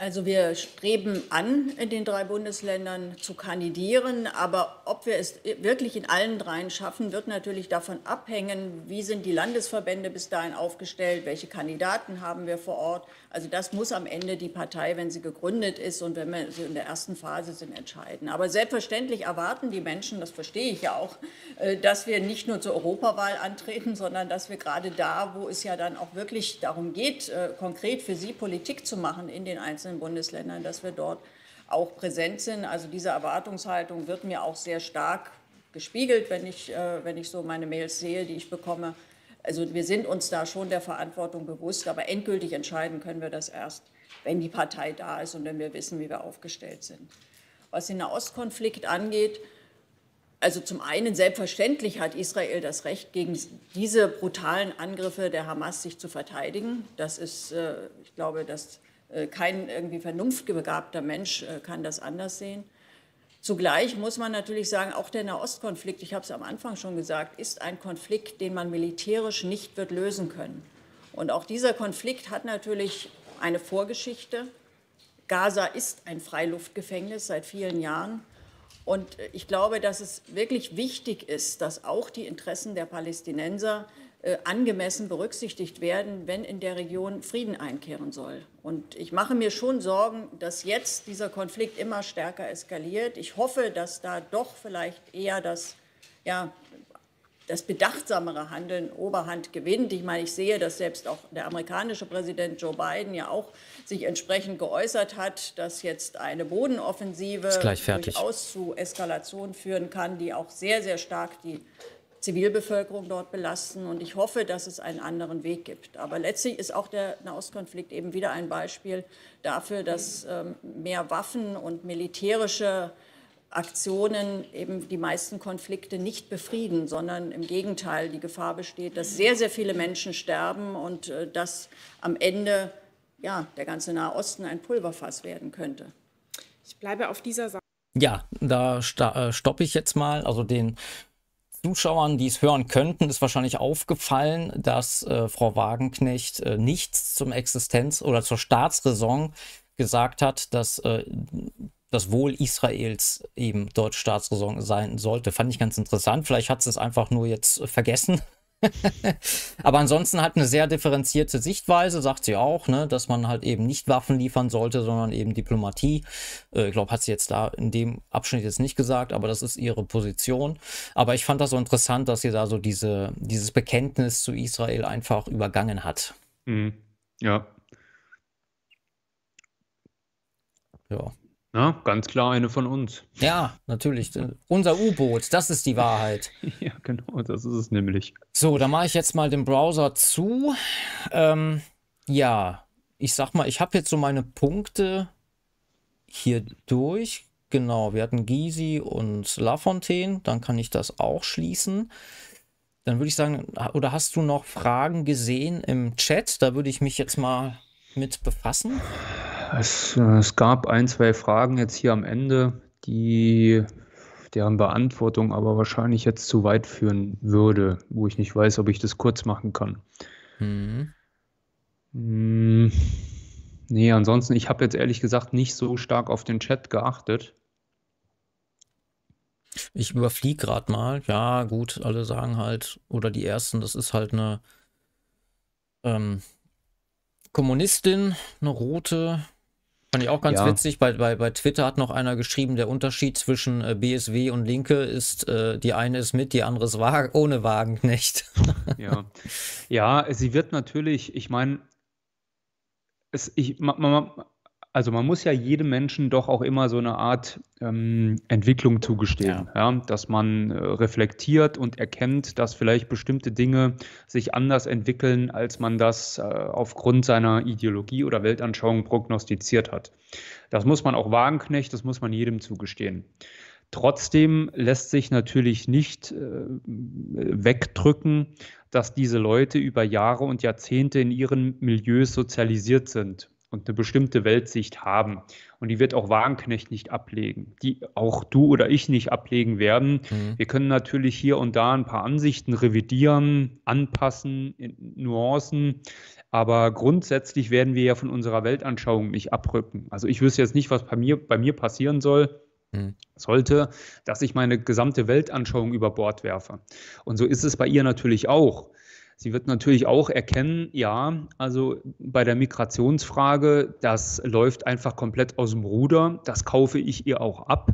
Also wir streben an, in den drei Bundesländern zu kandidieren, aber ob wir es wirklich in allen dreien schaffen, wird natürlich davon abhängen, wie sind die Landesverbände bis dahin aufgestellt, welche Kandidaten haben wir vor Ort, also das muss am Ende die Partei, wenn sie gegründet ist und wenn wir so in der ersten Phase sind, entscheiden. Aber selbstverständlich erwarten die Menschen, das verstehe ich ja auch, äh, dass wir nicht nur zur Europawahl antreten, sondern dass wir gerade da, wo es ja dann auch wirklich darum geht, äh, konkret für sie Politik zu machen in den einzelnen Bundesländern, dass wir dort auch präsent sind. Also diese Erwartungshaltung wird mir auch sehr stark gespiegelt, wenn ich, äh, wenn ich so meine Mails sehe, die ich bekomme. Also wir sind uns da schon der Verantwortung bewusst, aber endgültig entscheiden können wir das erst, wenn die Partei da ist und wenn wir wissen, wie wir aufgestellt sind. Was den Nahostkonflikt angeht, also zum einen selbstverständlich hat Israel das Recht, gegen diese brutalen Angriffe der Hamas sich zu verteidigen. Das ist, äh, ich glaube, dass äh, kein irgendwie vernunftbegabter Mensch äh, kann das anders sehen. kann. Zugleich muss man natürlich sagen, auch der Nahostkonflikt, ich habe es am Anfang schon gesagt, ist ein Konflikt, den man militärisch nicht wird lösen können. Und auch dieser Konflikt hat natürlich eine Vorgeschichte. Gaza ist ein Freiluftgefängnis seit vielen Jahren. Und ich glaube, dass es wirklich wichtig ist, dass auch die Interessen der Palästinenser äh, angemessen berücksichtigt werden, wenn in der Region Frieden einkehren soll. Und ich mache mir schon Sorgen, dass jetzt dieser Konflikt immer stärker eskaliert. Ich hoffe, dass da doch vielleicht eher das, ja, das bedachtsamere Handeln Oberhand gewinnt. Ich meine, ich sehe, dass selbst auch der amerikanische Präsident Joe Biden ja auch sich entsprechend geäußert hat, dass jetzt eine Bodenoffensive durchaus zu Eskalationen führen kann, die auch sehr, sehr stark die Zivilbevölkerung dort belasten. Und ich hoffe, dass es einen anderen Weg gibt. Aber letztlich ist auch der Nahostkonflikt eben wieder ein Beispiel dafür, dass ähm, mehr Waffen und militärische Aktionen eben die meisten Konflikte nicht befrieden, sondern im Gegenteil die Gefahr besteht, dass sehr, sehr viele Menschen sterben und äh, dass am Ende ja, der ganze Nahe Osten ein Pulverfass werden könnte. Ich bleibe auf dieser Seite. Ja, da äh, stoppe ich jetzt mal. Also den Zuschauern, die es hören könnten, ist wahrscheinlich aufgefallen, dass äh, Frau Wagenknecht äh, nichts zum Existenz- oder zur Staatsräson gesagt hat, dass äh, das Wohl Israels eben deutsche Staatsräson sein sollte. Fand ich ganz interessant. Vielleicht hat sie es einfach nur jetzt vergessen (laughs) Aber ansonsten halt eine sehr differenzierte Sichtweise, sagt sie auch, ne, dass man halt eben nicht Waffen liefern sollte, sondern eben Diplomatie. Äh, ich glaube, hat sie jetzt da in dem Abschnitt jetzt nicht gesagt, aber das ist ihre Position. Aber ich fand das so interessant, dass sie da so diese, dieses Bekenntnis zu Israel einfach übergangen hat. Mhm. Ja. Ja. Na, ganz klar eine von uns. Ja, natürlich. Unser U-Boot, das ist die Wahrheit. (laughs) ja, genau, das ist es nämlich. So, dann mache ich jetzt mal den Browser zu. Ähm, ja, ich sag mal, ich habe jetzt so meine Punkte hier durch. Genau, wir hatten Gysi und Lafontaine, dann kann ich das auch schließen. Dann würde ich sagen, oder hast du noch Fragen gesehen im Chat? Da würde ich mich jetzt mal mit befassen. Es, es gab ein, zwei Fragen jetzt hier am Ende, die deren Beantwortung aber wahrscheinlich jetzt zu weit führen würde, wo ich nicht weiß, ob ich das kurz machen kann. Mhm. Hm. Nee, ansonsten, ich habe jetzt ehrlich gesagt nicht so stark auf den Chat geachtet. Ich überfliege gerade mal. Ja, gut, alle sagen halt, oder die ersten, das ist halt eine ähm, Kommunistin, eine rote, Fand ich auch ganz ja. witzig. Bei, bei, bei Twitter hat noch einer geschrieben, der Unterschied zwischen äh, BSW und Linke ist, äh, die eine ist mit, die andere ist wag ohne Wagenknecht. (laughs) ja. ja, sie wird natürlich, ich meine, es, ich, man, man, also man muss ja jedem Menschen doch auch immer so eine Art ähm, Entwicklung zugestehen, ja. Ja, dass man äh, reflektiert und erkennt, dass vielleicht bestimmte Dinge sich anders entwickeln, als man das äh, aufgrund seiner Ideologie oder Weltanschauung prognostiziert hat. Das muss man auch Wagenknecht, das muss man jedem zugestehen. Trotzdem lässt sich natürlich nicht äh, wegdrücken, dass diese Leute über Jahre und Jahrzehnte in ihren Milieus sozialisiert sind und eine bestimmte Weltsicht haben. Und die wird auch Wagenknecht nicht ablegen, die auch du oder ich nicht ablegen werden. Mhm. Wir können natürlich hier und da ein paar Ansichten revidieren, anpassen, Nuancen, aber grundsätzlich werden wir ja von unserer Weltanschauung nicht abrücken. Also ich wüsste jetzt nicht, was bei mir, bei mir passieren soll, mhm. sollte, dass ich meine gesamte Weltanschauung über Bord werfe. Und so ist es bei ihr natürlich auch. Sie wird natürlich auch erkennen, ja, also bei der Migrationsfrage, das läuft einfach komplett aus dem Ruder. Das kaufe ich ihr auch ab.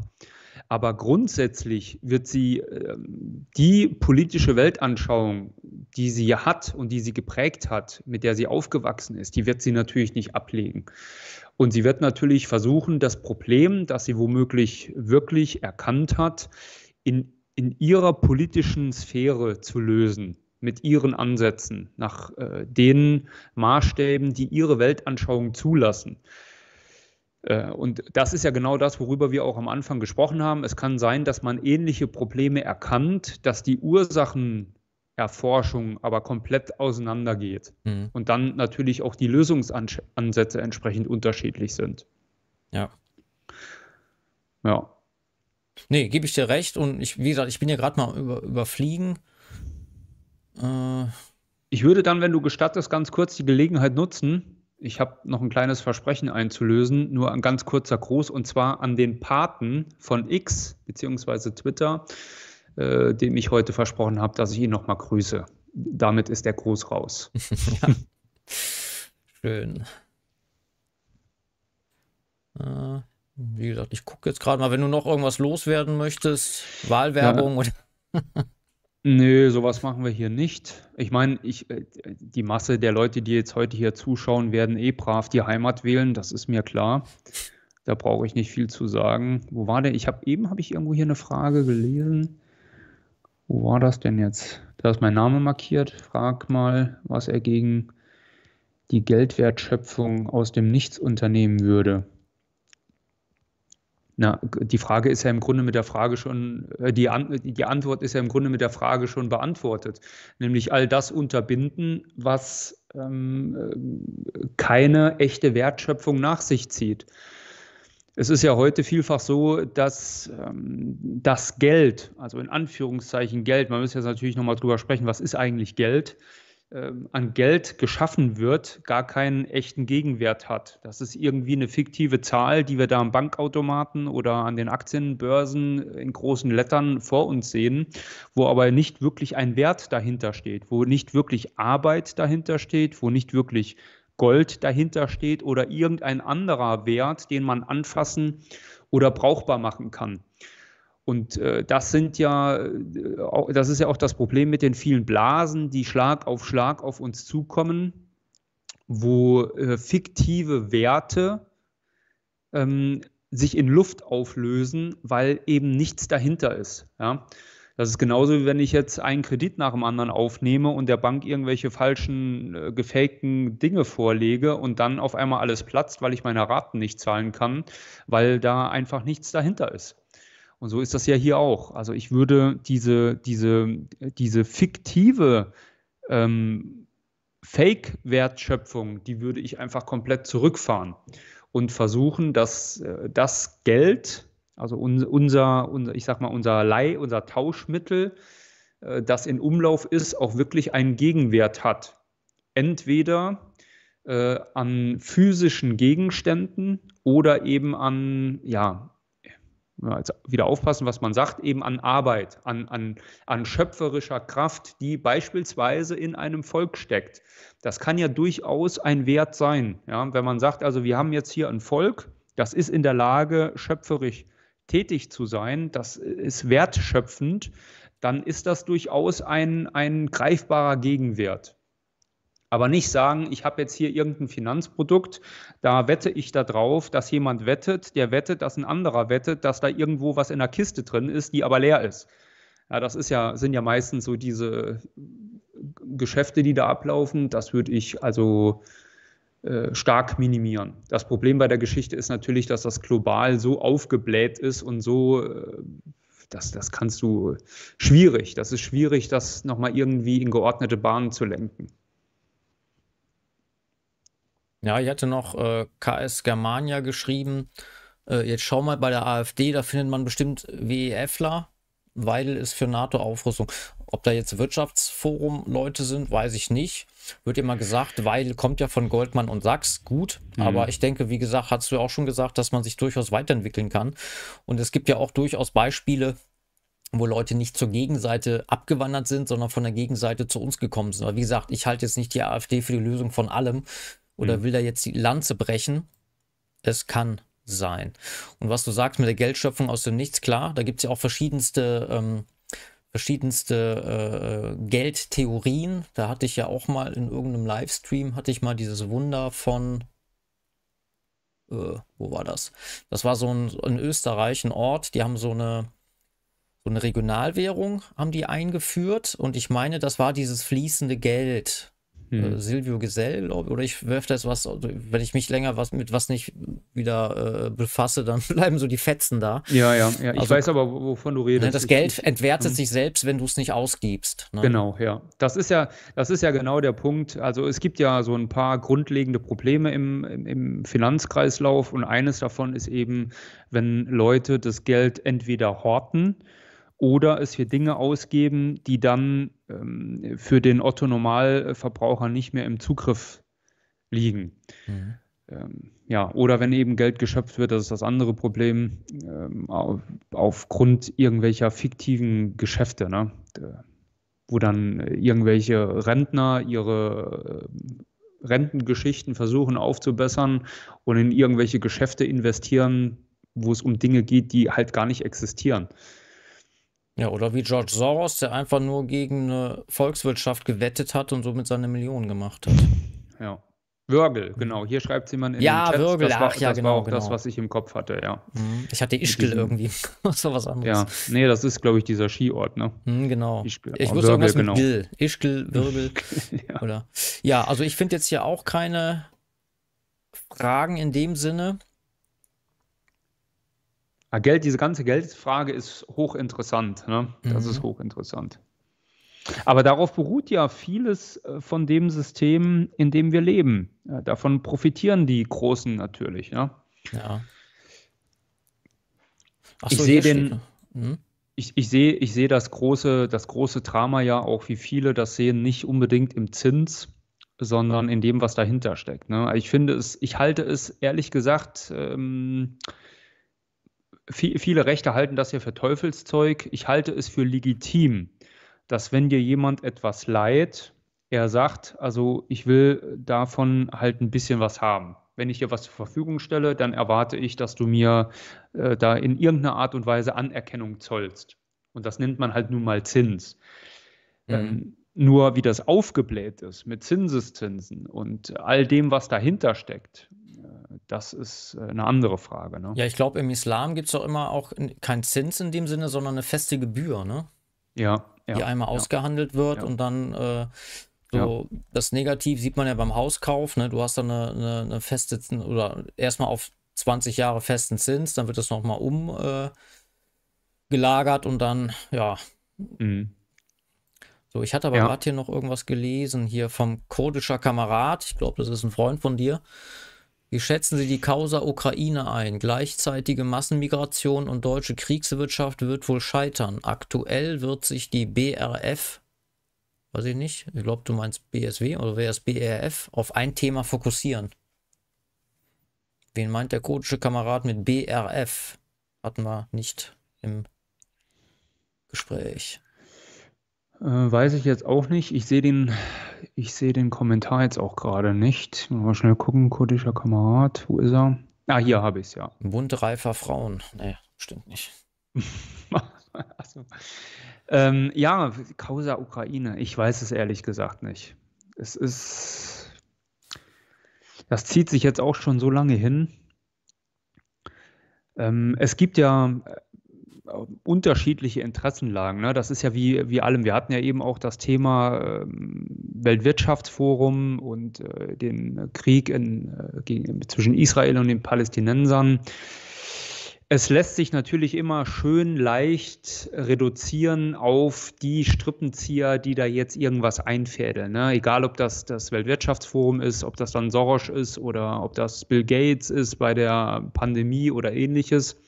Aber grundsätzlich wird sie ähm, die politische Weltanschauung, die sie hat und die sie geprägt hat, mit der sie aufgewachsen ist, die wird sie natürlich nicht ablegen. Und sie wird natürlich versuchen, das Problem, das sie womöglich wirklich erkannt hat, in, in ihrer politischen Sphäre zu lösen mit ihren Ansätzen, nach äh, den Maßstäben, die ihre Weltanschauung zulassen. Äh, und das ist ja genau das, worüber wir auch am Anfang gesprochen haben. Es kann sein, dass man ähnliche Probleme erkannt, dass die Ursachenerforschung aber komplett auseinandergeht mhm. und dann natürlich auch die Lösungsansätze entsprechend unterschiedlich sind. Ja. Ja. Nee, gebe ich dir recht. Und ich, wie gesagt, ich bin ja gerade mal über, überfliegen äh, ich würde dann, wenn du gestattest, ganz kurz die Gelegenheit nutzen. Ich habe noch ein kleines Versprechen einzulösen, nur ein ganz kurzer Gruß und zwar an den Paten von X bzw. Twitter, äh, dem ich heute versprochen habe, dass ich ihn nochmal grüße. Damit ist der Gruß raus. (laughs) ja. Schön. Äh, wie gesagt, ich gucke jetzt gerade mal, wenn du noch irgendwas loswerden möchtest, Wahlwerbung ja. oder. (laughs) Nö, sowas machen wir hier nicht. Ich meine, ich, äh, die Masse der Leute, die jetzt heute hier zuschauen, werden eh brav die Heimat wählen, das ist mir klar. Da brauche ich nicht viel zu sagen. Wo war der? Ich habe eben habe ich irgendwo hier eine Frage gelesen. Wo war das denn jetzt? Da ist mein Name markiert. Frag mal, was er gegen die Geldwertschöpfung aus dem Nichts unternehmen würde. Na, die Frage ist ja im Grunde mit der Frage schon, äh, die, An die Antwort ist ja im Grunde mit der Frage schon beantwortet, nämlich all das unterbinden, was ähm, äh, keine echte Wertschöpfung nach sich zieht. Es ist ja heute vielfach so, dass ähm, das Geld, also in Anführungszeichen Geld, man muss jetzt natürlich nochmal drüber sprechen, was ist eigentlich Geld? Ähm, an Geld geschaffen wird, gar keinen echten Gegenwert hat. Das ist irgendwie eine fiktive Zahl, die wir da am Bankautomaten oder an den Aktienbörsen in großen Lettern vor uns sehen, wo aber nicht wirklich ein Wert dahinter steht, wo nicht wirklich Arbeit dahinter steht, wo nicht wirklich Gold dahinter steht oder irgendein anderer Wert, den man anfassen oder brauchbar machen kann. Und äh, das sind ja, äh, das ist ja auch das Problem mit den vielen Blasen, die Schlag auf Schlag auf uns zukommen, wo äh, fiktive Werte ähm, sich in Luft auflösen, weil eben nichts dahinter ist. Ja? Das ist genauso, wie wenn ich jetzt einen Kredit nach dem anderen aufnehme und der Bank irgendwelche falschen, äh, gefakten Dinge vorlege und dann auf einmal alles platzt, weil ich meine Raten nicht zahlen kann, weil da einfach nichts dahinter ist. Und so ist das ja hier auch. Also ich würde diese, diese, diese fiktive ähm, Fake-Wertschöpfung, die würde ich einfach komplett zurückfahren und versuchen, dass äh, das Geld, also unser, unser, ich sag mal, unser Leih, unser Tauschmittel, äh, das in Umlauf ist, auch wirklich einen Gegenwert hat. Entweder äh, an physischen Gegenständen oder eben an ja, jetzt wieder aufpassen, was man sagt, eben an Arbeit, an, an, an schöpferischer Kraft, die beispielsweise in einem Volk steckt. Das kann ja durchaus ein Wert sein, ja? wenn man sagt, also wir haben jetzt hier ein Volk, das ist in der Lage, schöpferisch tätig zu sein, das ist wertschöpfend, dann ist das durchaus ein, ein greifbarer Gegenwert. Aber nicht sagen, ich habe jetzt hier irgendein Finanzprodukt, da wette ich darauf, dass jemand wettet, der wettet, dass ein anderer wettet, dass da irgendwo was in der Kiste drin ist, die aber leer ist. Ja, das ist ja, sind ja meistens so diese Geschäfte, die da ablaufen. Das würde ich also äh, stark minimieren. Das Problem bei der Geschichte ist natürlich, dass das global so aufgebläht ist und so. Äh, das, das kannst du schwierig. Das ist schwierig, das nochmal irgendwie in geordnete Bahnen zu lenken. Ja, ich hatte noch äh, KS Germania geschrieben. Äh, jetzt schau mal bei der AfD, da findet man bestimmt WEFler. Weidel ist für NATO-Aufrüstung. Ob da jetzt Wirtschaftsforum-Leute sind, weiß ich nicht. Wird immer gesagt, Weidel kommt ja von Goldman und Sachs, gut. Mhm. Aber ich denke, wie gesagt, hast du auch schon gesagt, dass man sich durchaus weiterentwickeln kann. Und es gibt ja auch durchaus Beispiele, wo Leute nicht zur Gegenseite abgewandert sind, sondern von der Gegenseite zu uns gekommen sind. Aber wie gesagt, ich halte jetzt nicht die AfD für die Lösung von allem oder mhm. will da jetzt die Lanze brechen? Es kann sein. Und was du sagst mit der Geldschöpfung aus dem Nichts, klar, da gibt es ja auch verschiedenste, ähm, verschiedenste äh, Geldtheorien. Da hatte ich ja auch mal in irgendeinem Livestream, hatte ich mal dieses Wunder von, äh, wo war das? Das war so ein, in Österreich ein Ort, die haben so eine, so eine Regionalwährung, haben die eingeführt und ich meine, das war dieses fließende Geld hm. Silvio Gesell, glaube ich. Oder ich werfe das was, also wenn ich mich länger was mit was nicht wieder äh, befasse, dann (laughs) bleiben so die Fetzen da. Ja, ja, ja. Ich also, weiß aber, wovon du redest. Ne, das Geld entwertet ich, mhm. sich selbst, wenn du es nicht ausgibst. Ne? Genau, ja. Das ist ja, das ist ja genau der Punkt. Also es gibt ja so ein paar grundlegende Probleme im, im Finanzkreislauf und eines davon ist eben, wenn Leute das Geld entweder horten, oder es für Dinge ausgeben, die dann ähm, für den Otto-Normalverbraucher nicht mehr im Zugriff liegen. Mhm. Ähm, ja, oder wenn eben Geld geschöpft wird, das ist das andere Problem, ähm, auf, aufgrund irgendwelcher fiktiven Geschäfte, ne? Äh, wo dann irgendwelche Rentner ihre äh, Rentengeschichten versuchen aufzubessern und in irgendwelche Geschäfte investieren, wo es um Dinge geht, die halt gar nicht existieren. Ja, oder wie George Soros, der einfach nur gegen eine Volkswirtschaft gewettet hat und somit seine Millionen gemacht hat. Ja. Würgel, genau. Hier schreibt jemand in ja, den Chat. Würgel, das war, ach, ja, das genau, war auch genau. das, was ich im Kopf hatte, ja. Mhm. Ich hatte Ischgl irgendwie. das (laughs) anderes. Ja, nee, das ist, glaube ich, dieser Skiort, ne? Hm, genau. Ischgl, ich oh, wusste irgendwas genau. mit Gil. Ischgl, Würgel. (laughs) ja. Oder. ja, also ich finde jetzt hier auch keine Fragen in dem Sinne. Ja, Geld, diese ganze Geldfrage ist hochinteressant. Ne? Das mhm. ist hochinteressant. Aber darauf beruht ja vieles äh, von dem System, in dem wir leben. davon profitieren die Großen natürlich. Ne? Ja. So, ich sehe den. Mhm. Ich, ich sehe ich seh das, große, das große Drama ja auch, wie viele das sehen, nicht unbedingt im Zins, sondern in dem, was dahinter steckt. Ne? Also ich finde es, ich halte es ehrlich gesagt ähm, viele Rechte halten das ja für Teufelszeug. Ich halte es für legitim, dass wenn dir jemand etwas leiht, er sagt, also ich will davon halt ein bisschen was haben. Wenn ich dir was zur Verfügung stelle, dann erwarte ich, dass du mir äh, da in irgendeiner Art und Weise Anerkennung zollst. Und das nennt man halt nun mal Zins. Mhm. Ähm, nur wie das aufgebläht ist mit Zinseszinsen und all dem, was dahinter steckt, das ist äh, eine andere Frage. Ne? Ja, ich glaube, im Islam gibt es doch immer auch keinen Zins in dem Sinne, sondern eine feste Gebühr, ne? Ja. ja die einmal ja, ausgehandelt wird ja. und dann äh, so das Negativ sieht man ja beim Hauskauf, ne? Du hast dann eine, eine, eine feste oder erstmal auf 20 Jahre festen Zins, dann wird das nochmal umgelagert äh, und dann, ja. Mhm. So, ich hatte aber gerade hier noch irgendwas gelesen, hier vom kurdischer Kamerad, ich glaube, das ist ein Freund von dir, wie schätzen Sie die Causa Ukraine ein? Gleichzeitige Massenmigration und deutsche Kriegswirtschaft wird wohl scheitern. Aktuell wird sich die BRF, weiß ich nicht, ich glaube, du meinst BSW oder wäre es BRF, auf ein Thema fokussieren. Wen meint der kurdische Kamerad mit BRF? Hatten wir nicht im Gespräch. Äh, weiß ich jetzt auch nicht. Ich sehe den, ich den Kommentar jetzt auch gerade nicht. Mal schnell gucken, kurdischer Kamerad, wo ist er? Ah, hier habe ich es ja. Wundreifer Frauen. Nee, stimmt nicht. (laughs) so. ähm, ja, Causa Ukraine. Ich weiß es ehrlich gesagt nicht. Es ist. Das zieht sich jetzt auch schon so lange hin. Ähm, es gibt ja äh, unterschiedliche Interessenlagen. Ne? Das ist ja wie, wie allem. Wir hatten ja eben auch das Thema ähm, Weltwirtschaftsforum und äh, den Krieg in, äh, gegen, zwischen Israel und den Palästinensern. Es lässt sich natürlich immer schön leicht reduzieren auf die Strippenzieher, die da jetzt irgendwas einfädeln. Ne? Egal, ob das das Weltwirtschaftsforum ist, ob das dann Soros ist oder ob das Bill Gates ist bei der Pandemie oder ähnliches.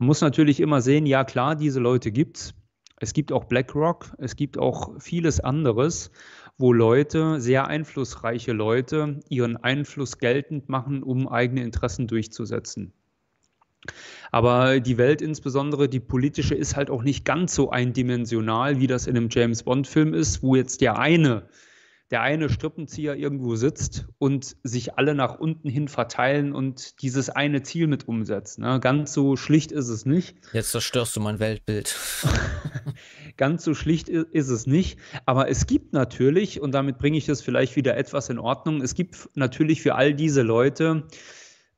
Man muss natürlich immer sehen, ja klar, diese Leute gibt's. Es gibt auch BlackRock, es gibt auch vieles anderes, wo Leute, sehr einflussreiche Leute, ihren Einfluss geltend machen, um eigene Interessen durchzusetzen. Aber die Welt, insbesondere die politische, ist halt auch nicht ganz so eindimensional, wie das in einem James Bond-Film ist, wo jetzt der eine der eine Strippenzieher irgendwo sitzt und sich alle nach unten hin verteilen und dieses eine Ziel mit umsetzen. Ne? Ganz so schlicht ist es nicht. Jetzt zerstörst du mein Weltbild. (laughs) Ganz so schlicht ist es nicht. Aber es gibt natürlich, und damit bringe ich es vielleicht wieder etwas in Ordnung, es gibt natürlich für all diese Leute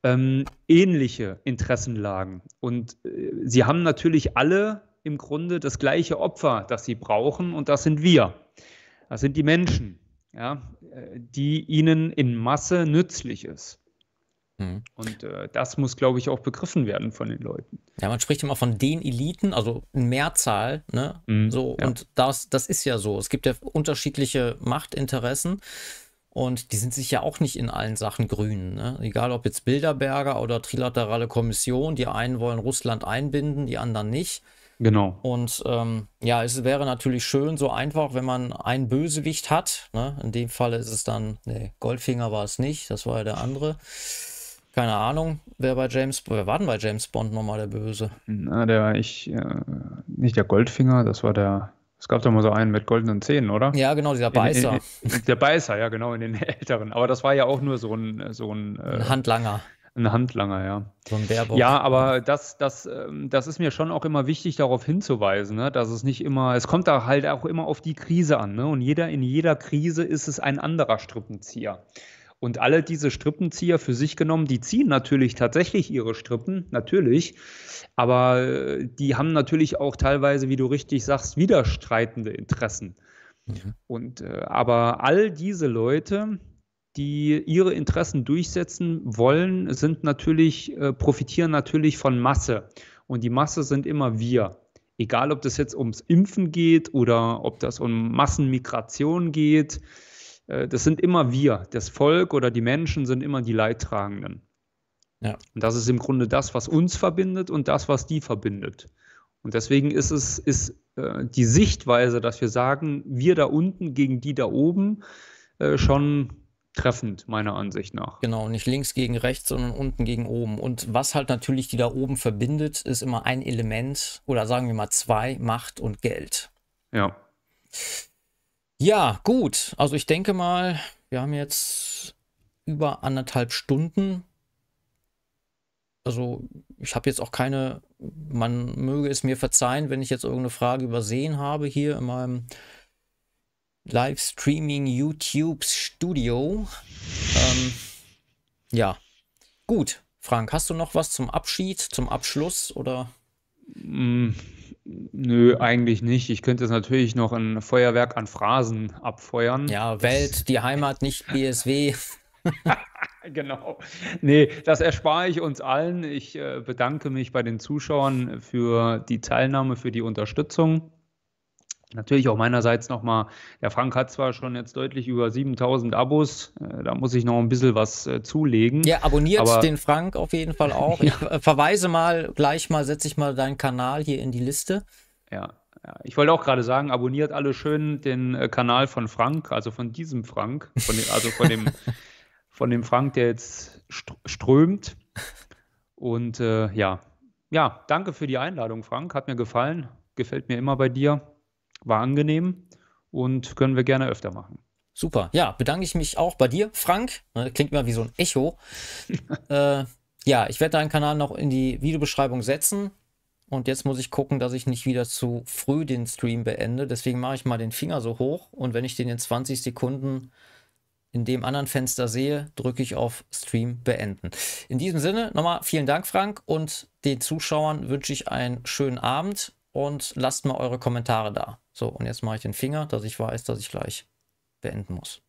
ähm, ähnliche Interessenlagen. Und äh, sie haben natürlich alle im Grunde das gleiche Opfer, das sie brauchen, und das sind wir. Das sind die Menschen ja, äh, die ihnen in Masse nützlich ist. Mhm. Und äh, das muss, glaube ich, auch begriffen werden von den Leuten. Ja, man spricht immer von den Eliten, also Mehrzahl, ne? Mhm, so, ja. und das, das ist ja so. Es gibt ja unterschiedliche Machtinteressen. Und die sind sich ja auch nicht in allen Sachen grün. Ne? Egal ob jetzt Bilderberger oder trilaterale Kommission, die einen wollen Russland einbinden, die anderen nicht. Genau. Und ähm, ja, es wäre natürlich schön, so einfach, wenn man einen Bösewicht hat. Ne? In dem Fall ist es dann, nee, Goldfinger war es nicht, das war ja der andere. Keine Ahnung, wer bei James, wer war denn bei James Bond nochmal der Böse? Na, der war ich, äh, nicht der Goldfinger, das war der, es gab doch mal so einen mit goldenen Zähnen, oder? Ja, genau, dieser Beißer. In, in, in, der Beißer, ja, genau, in den (laughs) älteren. Aber das war ja auch nur so ein. So ein, äh, ein äh, Handlanger. Ein Handlanger, ja. So ein Werbung. Ja, aber das, das, ähm, das ist mir schon auch immer wichtig, darauf hinzuweisen, ne? dass es nicht immer, es kommt da halt auch immer auf die Krise an. Ne? Und jeder, in jeder Krise ist es ein anderer Strippenzieher. Und alle diese Strippenzieher für sich genommen, die ziehen natürlich tatsächlich ihre Strippen, natürlich. Aber äh, die haben natürlich auch teilweise, wie du richtig sagst, widerstreitende Interessen. Mhm. Und äh, aber all diese Leute, die ihre Interessen durchsetzen wollen, sind natürlich, äh, profitieren natürlich von Masse. Und die Masse sind immer wir. Egal, ob das jetzt ums Impfen geht oder ob das um Massenmigration geht, äh, das sind immer wir. Das Volk oder die Menschen sind immer die Leidtragenden. Ja. Und das ist im Grunde das, was uns verbindet und das, was die verbindet. Und deswegen ist es ist, äh, die Sichtweise, dass wir sagen, wir da unten gegen die da oben, äh, schon treffend, meiner Ansicht nach. Genau, nicht links gegen rechts, sondern unten gegen oben. Und was halt natürlich die da oben verbindet, ist immer ein Element oder sagen wir mal zwei, Macht und Geld. Ja. Ja, gut. Also ich denke mal, wir haben jetzt über anderthalb Stunden. Also ich habe jetzt auch keine, man möge es mir verzeihen, wenn ich jetzt irgendeine Frage übersehen habe hier in meinem Livestreaming YouTube Studio. Ähm, ja. Gut, Frank, hast du noch was zum Abschied, zum Abschluss oder? Mm, nö, eigentlich nicht. Ich könnte es natürlich noch ein Feuerwerk an Phrasen abfeuern. Ja, Welt, die Heimat, nicht BSW. (laughs) genau. Nee, das erspare ich uns allen. Ich äh, bedanke mich bei den Zuschauern für die Teilnahme, für die Unterstützung. Natürlich auch meinerseits nochmal, der Frank hat zwar schon jetzt deutlich über 7000 Abos, äh, da muss ich noch ein bisschen was äh, zulegen. Ja, abonniert den Frank auf jeden Fall auch. (laughs) ja. Ich äh, verweise mal gleich mal, setze ich mal deinen Kanal hier in die Liste. Ja, ja, ich wollte auch gerade sagen, abonniert alle schön den äh, Kanal von Frank, also von diesem Frank, von dem, also von dem, (laughs) von dem Frank, der jetzt strömt. Und äh, ja, ja, danke für die Einladung, Frank. Hat mir gefallen. Gefällt mir immer bei dir war angenehm und können wir gerne öfter machen. Super. Ja, bedanke ich mich auch bei dir, Frank. Ne, klingt immer wie so ein Echo. (laughs) äh, ja, ich werde deinen Kanal noch in die Videobeschreibung setzen. Und jetzt muss ich gucken, dass ich nicht wieder zu früh den Stream beende. Deswegen mache ich mal den Finger so hoch. Und wenn ich den in 20 Sekunden in dem anderen Fenster sehe, drücke ich auf Stream beenden. In diesem Sinne nochmal vielen Dank, Frank. Und den Zuschauern wünsche ich einen schönen Abend und lasst mal eure Kommentare da. So, und jetzt mache ich den Finger, dass ich weiß, dass ich gleich beenden muss.